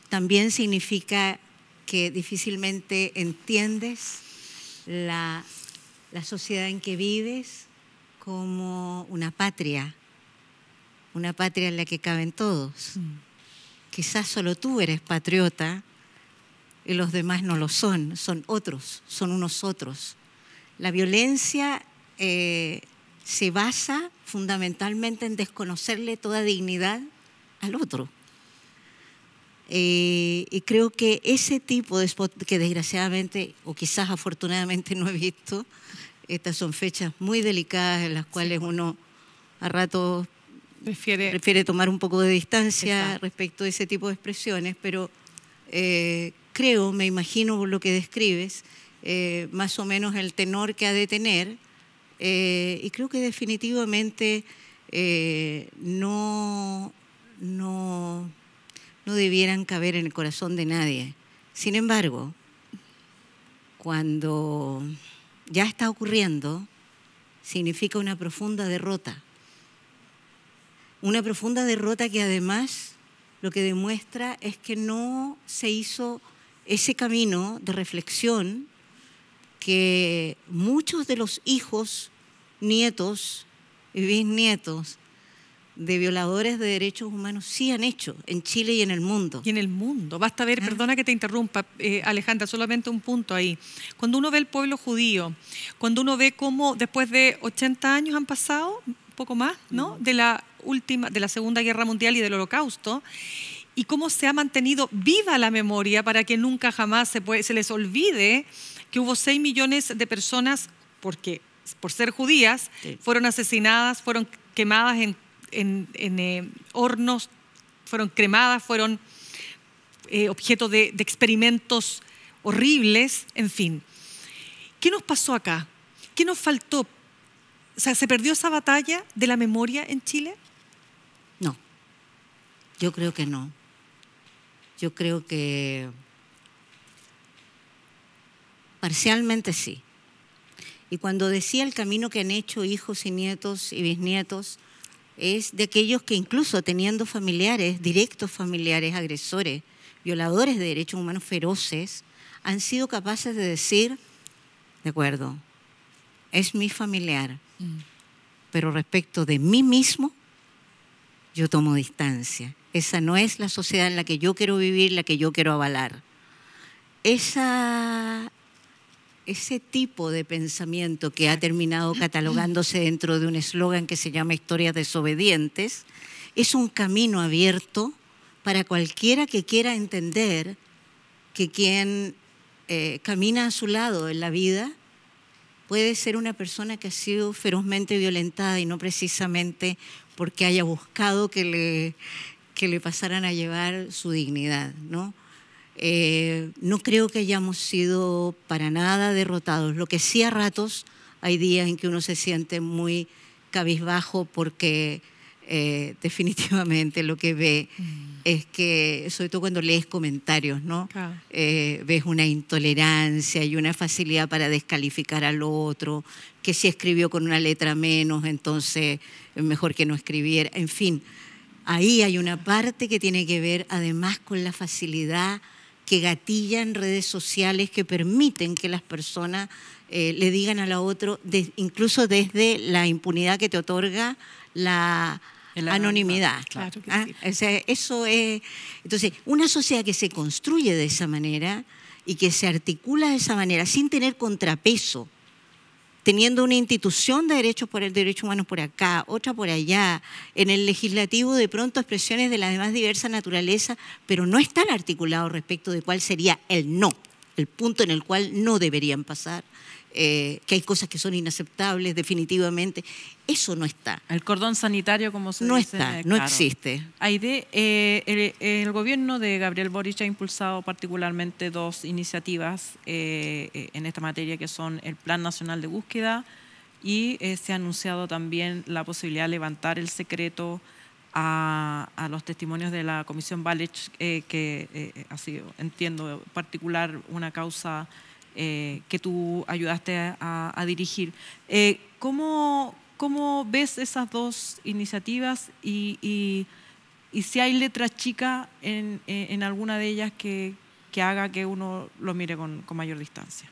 También significa que difícilmente entiendes, la, sociedad en que vives como una patria, una patria en la que caben todos. Mm. Quizás solo tú eres patriota y los demás no lo son, son otros, son unos otros. La violencia eh, se basa fundamentalmente en desconocerle toda dignidad al otro. Eh, y creo que ese tipo de spot que desgraciadamente o quizás afortunadamente no he visto, estas son fechas muy delicadas en las cuales uno a rato prefiere, tomar un poco de distancia respecto a ese tipo de expresiones, pero eh, creo, me imagino por lo que describes, eh, más o menos el tenor que ha de tener, y creo que definitivamente no, no, no debieran caber en el corazón de nadie. Sin embargo, cuando ya está ocurriendo, significa una profunda derrota. Una profunda derrota que además lo que demuestra es que no se hizo ese camino de reflexión que muchos de los hijos, nietos y bisnietos de violadores de derechos humanos sí han hecho en Chile y en el mundo. Y en el mundo. Basta ver, ah. perdona que te interrumpa, eh, Alejandra, solamente un punto ahí. Cuando uno ve el pueblo judío, cuando uno ve cómo después de 80 años han pasado, un poco más, ¿no? Mm. De la última, de la Segunda Guerra Mundial y del Holocausto, y cómo se ha mantenido viva la memoria para que nunca jamás se, se les olvide que hubo 6 millones de personas, porque por ser judías, fueron asesinadas, fueron quemadas en en, eh, hornos, fueron cremadas, fueron eh, objeto de, de experimentos horribles, en fin. ¿Qué nos pasó acá? ¿Qué nos faltó? O sea, ¿se perdió esa batalla de la memoria en Chile? No, yo creo que no. Yo creo que parcialmente sí. Y cuando decía el camino que han hecho hijos y nietos y bisnietos, es de aquellos que incluso teniendo familiares, directos familiares, agresores, violadores de derechos humanos feroces, han sido capaces de decir, de acuerdo, es mi familiar, mm. pero respecto de mí mismo, yo tomo distancia. Esa no es la sociedad en la que yo quiero vivir, la que yo quiero avalar. Esa, ese tipo de pensamiento que ha terminado catalogándose dentro de un eslogan que se llama Historias desobedientes, es un camino abierto para cualquiera que quiera entender que quien eh, camina a su lado en la vida puede ser una persona que ha sido ferozmente violentada y no precisamente porque haya buscado que le, que le pasaran a llevar su dignidad, ¿no? Eh, no creo que hayamos sido para nada derrotados. Lo que sí a ratos hay días en que uno se siente muy cabizbajo porque eh, definitivamente lo que ve mm. es que, sobre todo cuando lees comentarios, ¿no? Eh, ves una intolerancia y una facilidad para descalificar al otro, que si escribió con una letra menos, entonces es mejor que no escribiera. En fin, ahí hay una parte que tiene que ver además con la facilidad que gatillan redes sociales, que permiten que las personas eh, le digan a la otra, incluso desde la impunidad que te otorga la anonimidad. Claro ah, eso es. Entonces, una sociedad que se construye de esa manera y que se articula de esa manera sin tener contrapeso teniendo una institución de derechos por el derecho humano por acá, otra por allá, en el legislativo de pronto expresiones de la más diversa naturaleza, pero no están articulados respecto de cuál sería el no, el punto en el cual no deberían pasar. Eh, que hay cosas que son inaceptables definitivamente. Eso no está. El cordón sanitario, como se no dice. Eh, no está, no existe. Aide, eh, el, gobierno de Gabriel Boric ha impulsado particularmente dos iniciativas en esta materia, que son el Plan Nacional de Búsqueda y se ha anunciado también la posibilidad de levantar el secreto a, a, los testimonios de la Comisión Balich, que ha sido, entiendo, particular una causa eh, que tú ayudaste a, dirigir. Eh, ¿cómo, ves esas dos iniciativas y, si hay letra chica en, alguna de ellas que, haga que uno lo mire con, con mayor distancia?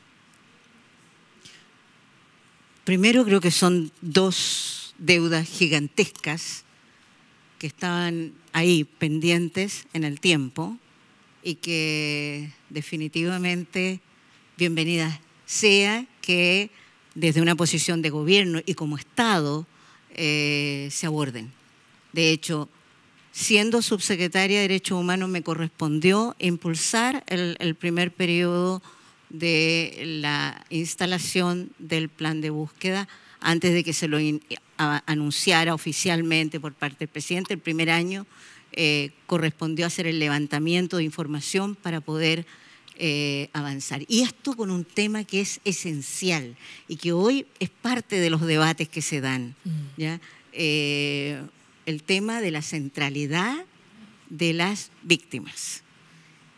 Primero creo que son dos deudas gigantescas que estaban ahí pendientes en el tiempo y que definitivamente bienvenida sea que desde una posición de gobierno y como Estado eh, se aborden. De hecho, siendo subsecretaria de Derechos Humanos me correspondió impulsar el, primer periodo de la instalación del plan de búsqueda antes de que se lo anunciara oficialmente por parte del presidente. El primer año eh, correspondió hacer el levantamiento de información para poder eh, avanzar. Y esto con un tema que es esencial y que hoy es parte de los debates que se dan. Mm. ¿ya? Eh, el tema de la centralidad de las víctimas.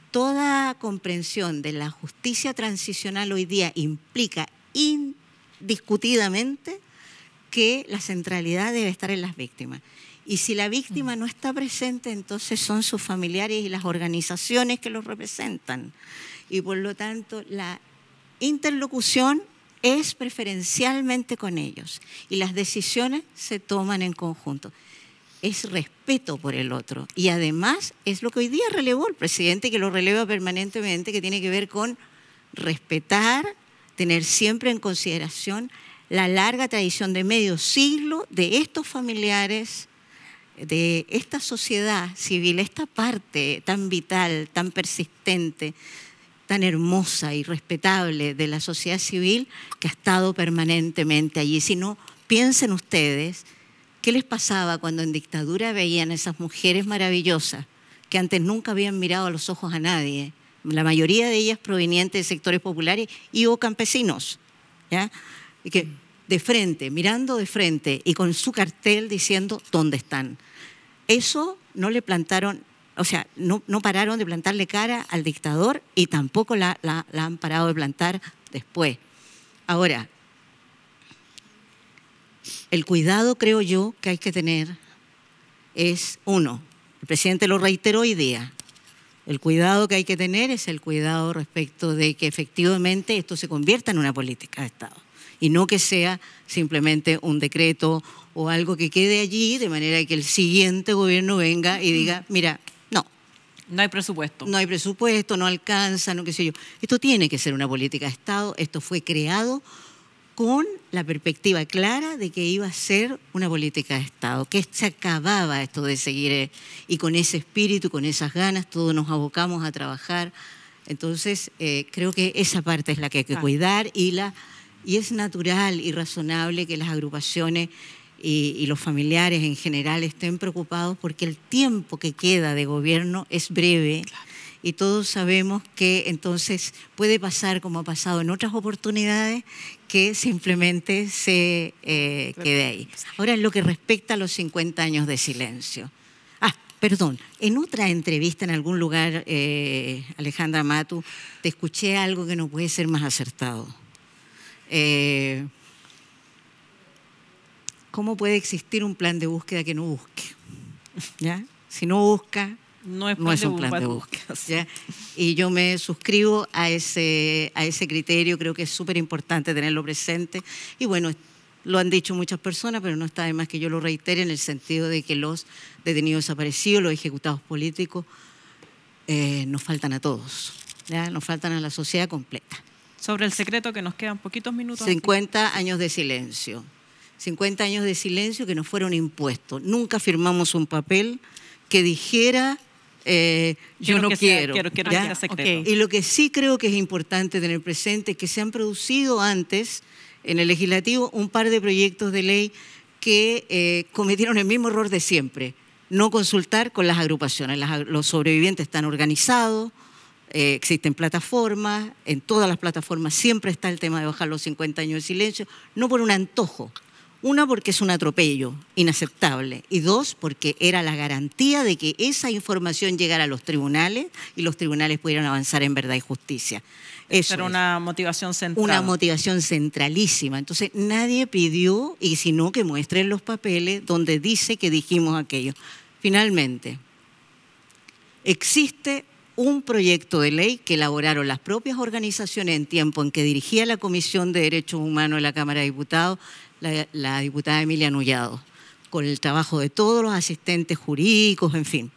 Toda comprensión de la justicia transicional hoy día implica indiscutidamente que la centralidad debe estar en las víctimas. Y si la víctima mm. no está presente, entonces son sus familiares y las organizaciones que los representan. Y por lo tanto, la interlocución es preferencialmente con ellos y las decisiones se toman en conjunto. Es respeto por el otro y además es lo que hoy día relevó el presidente, que lo releva permanentemente, que tiene que ver con respetar, tener siempre en consideración la larga tradición de medio siglo de estos familiares de esta sociedad civil, esta parte tan vital, tan persistente, tan hermosa y respetable de la sociedad civil que ha estado permanentemente allí. Si no, piensen ustedes, ¿qué les pasaba cuando en dictadura veían esas mujeres maravillosas que antes nunca habían mirado a los ojos a nadie? La mayoría de ellas provenientes de sectores populares y o campesinos. ¿ya? Y que de frente, mirando de frente y con su cartel diciendo dónde están. Eso no le plantaron, o sea, no, no pararon de plantarle cara al dictador y tampoco la, la han parado de plantar después. Ahora, el cuidado creo yo que hay que tener es uno, el presidente lo reiteró hoy día, el cuidado que hay que tener es el cuidado respecto de que efectivamente esto se convierta en una política de Estado y no que sea simplemente un decreto o algo que quede allí de manera que el siguiente gobierno venga y diga, mira, no. No hay presupuesto. No hay presupuesto, no alcanza, no qué sé yo. Esto tiene que ser una política de Estado, esto fue creado con la perspectiva clara de que iba a ser una política de Estado, que se acababa esto de seguir eh, y con ese espíritu, con esas ganas, todos nos abocamos a trabajar. Entonces, eh, creo que esa parte es la que hay que ah. cuidar y la y es natural y razonable que las agrupaciones y, los familiares en general estén preocupados porque el tiempo que queda de gobierno es breve y todos sabemos que entonces puede pasar como ha pasado en otras oportunidades que simplemente se eh, quede ahí. Ahora, en lo que respecta a los 50 años de silencio. Ah, perdón, en otra entrevista en algún lugar, eh, Alejandra Matu, te escuché algo que no puede ser más acertado eh, ¿Cómo puede existir un plan de búsqueda que no busque? ¿Ya? Si no busca, no es, un plan de búsqueda. Y yo me suscribo a ese, a ese criterio, creo que es súper importante tenerlo presente. Y bueno, lo han dicho muchas personas, pero no está de más que yo lo reitere en el sentido de que los detenidos desaparecidos, los ejecutados políticos, eh, nos faltan a todos, ¿ya? nos faltan a la sociedad completa sobre el secreto que nos quedan poquitos minutos. 50 años de silencio. 50 años de silencio que nos fueron impuestos. Nunca firmamos un papel que dijera eh, yo no quiero. quiero, Y lo que sí creo que es importante tener presente es que se han producido antes en el legislativo un par de proyectos de ley que eh, cometieron el mismo error de siempre, no consultar con las agrupaciones. los sobrevivientes están organizados, eh, existen plataformas, en todas las plataformas siempre está el tema de bajar los 50 años de silencio, no por un antojo. Una, porque es un atropello inaceptable. Y dos, porque era la garantía de que esa información llegara a los tribunales y los tribunales pudieran avanzar en verdad y justicia. Eso era una motivación central. Una motivación centralísima. Entonces, nadie pidió, y si no, que muestren los papeles donde dice que dijimos aquello. Finalmente, existe un proyecto de ley que elaboraron las propias organizaciones en tiempo en que dirigía la Comisión de Derechos Humanos de la Cámara de Diputados, la, diputada Emilia Nullado, con el trabajo de todos los asistentes jurídicos, en fin.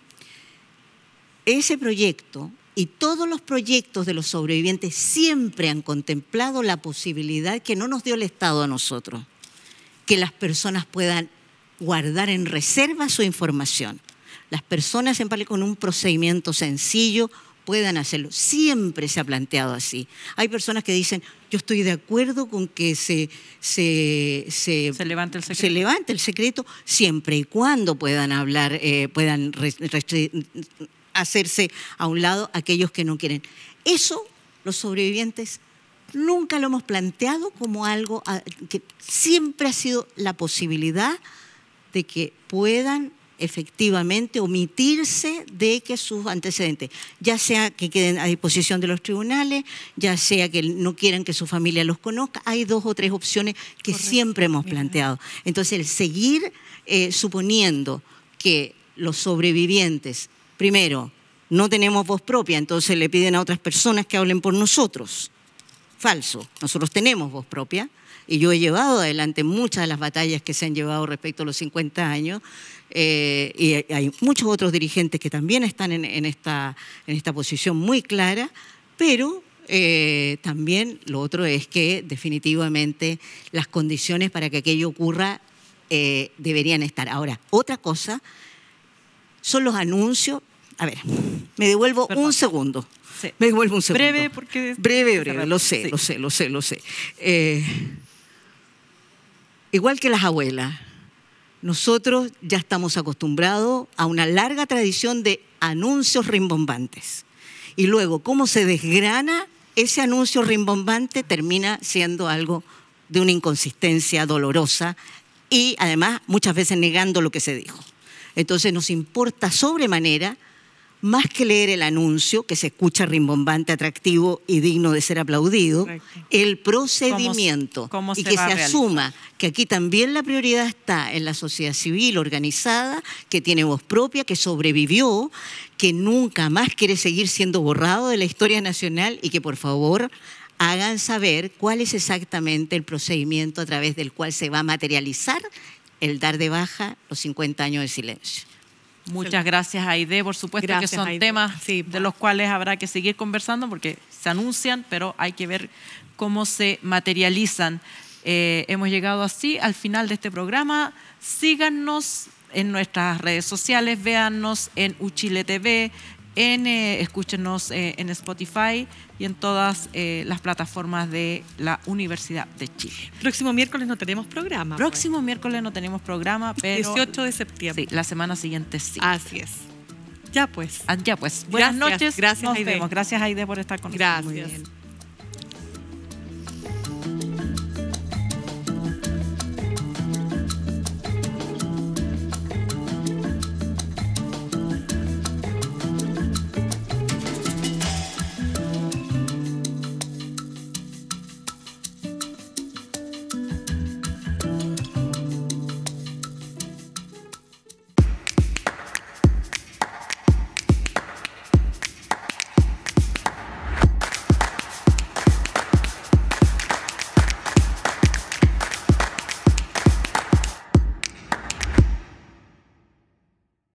Ese proyecto y todos los proyectos de los sobrevivientes siempre han contemplado la posibilidad que no nos dio el Estado a nosotros, que las personas puedan guardar en reserva su información las personas en con un procedimiento sencillo puedan hacerlo. Siempre se ha planteado así. Hay personas que dicen, yo estoy de acuerdo con que se, se, se, levante, el secreto. siempre y cuando puedan hablar, eh, puedan hacerse a un lado aquellos que no quieren. Eso los sobrevivientes nunca lo hemos planteado como algo que siempre ha sido la posibilidad de que puedan efectivamente omitirse de que sus antecedentes, ya sea que queden a disposición de los tribunales, ya sea que no quieran que su familia los conozca, hay dos o tres opciones que siempre hemos planteado. Entonces, el seguir eh, suponiendo que los sobrevivientes, primero, no tenemos voz propia, entonces le piden a otras personas que hablen por nosotros falso. Nosotros tenemos voz propia y yo he llevado adelante muchas de las batallas que se han llevado respecto a los 50 años eh, y hay muchos otros dirigentes que también están en, esta, en esta posición muy clara, pero eh, también lo otro es que definitivamente las condiciones para que aquello ocurra eh, deberían estar. Ahora, otra cosa son los anuncios. A ver, me devuelvo un segundo. Me devuelvo un segundo. Breve, porque. Breve, lo sé, lo sé, lo sé, lo eh, sé. igual que las abuelas, nosotros ya estamos acostumbrados a una larga tradición de anuncios rimbombantes. Y luego, cómo se desgrana ese anuncio rimbombante termina siendo algo de una inconsistencia dolorosa y además muchas veces negando lo que se dijo. Entonces nos importa sobremanera más que leer el anuncio, que se escucha rimbombante, atractivo y digno de ser aplaudido, el procedimiento y que se asuma que aquí también la prioridad está en la sociedad civil organizada, que tiene voz propia, que sobrevivió, que nunca más quiere seguir siendo borrado de la historia nacional y que por favor hagan saber cuál es exactamente el procedimiento a través del cual se va a materializar el dar de baja los 50 años de silencio. Muchas gracias, Aide. Por supuesto que son temas de pues. los cuales habrá que seguir conversando porque se anuncian, pero hay que ver cómo se materializan. Eh, hemos llegado así al final de este programa. Síganos en nuestras redes sociales, véannos en Uchile TV, en, eh, escúchenos eh, en Spotify y en todas eh, las plataformas de la Universidad de Chile. Próximo miércoles no tenemos programa. Pues. Próximo miércoles no tenemos programa, pero... 18 de septiembre. Sí, la semana siguiente sí. Así es. Ya pues. Ah, ya pues. Buenas noches. Gracias, Aide. vemos. Gracias, Aide, por estar con nosotros. Gracias.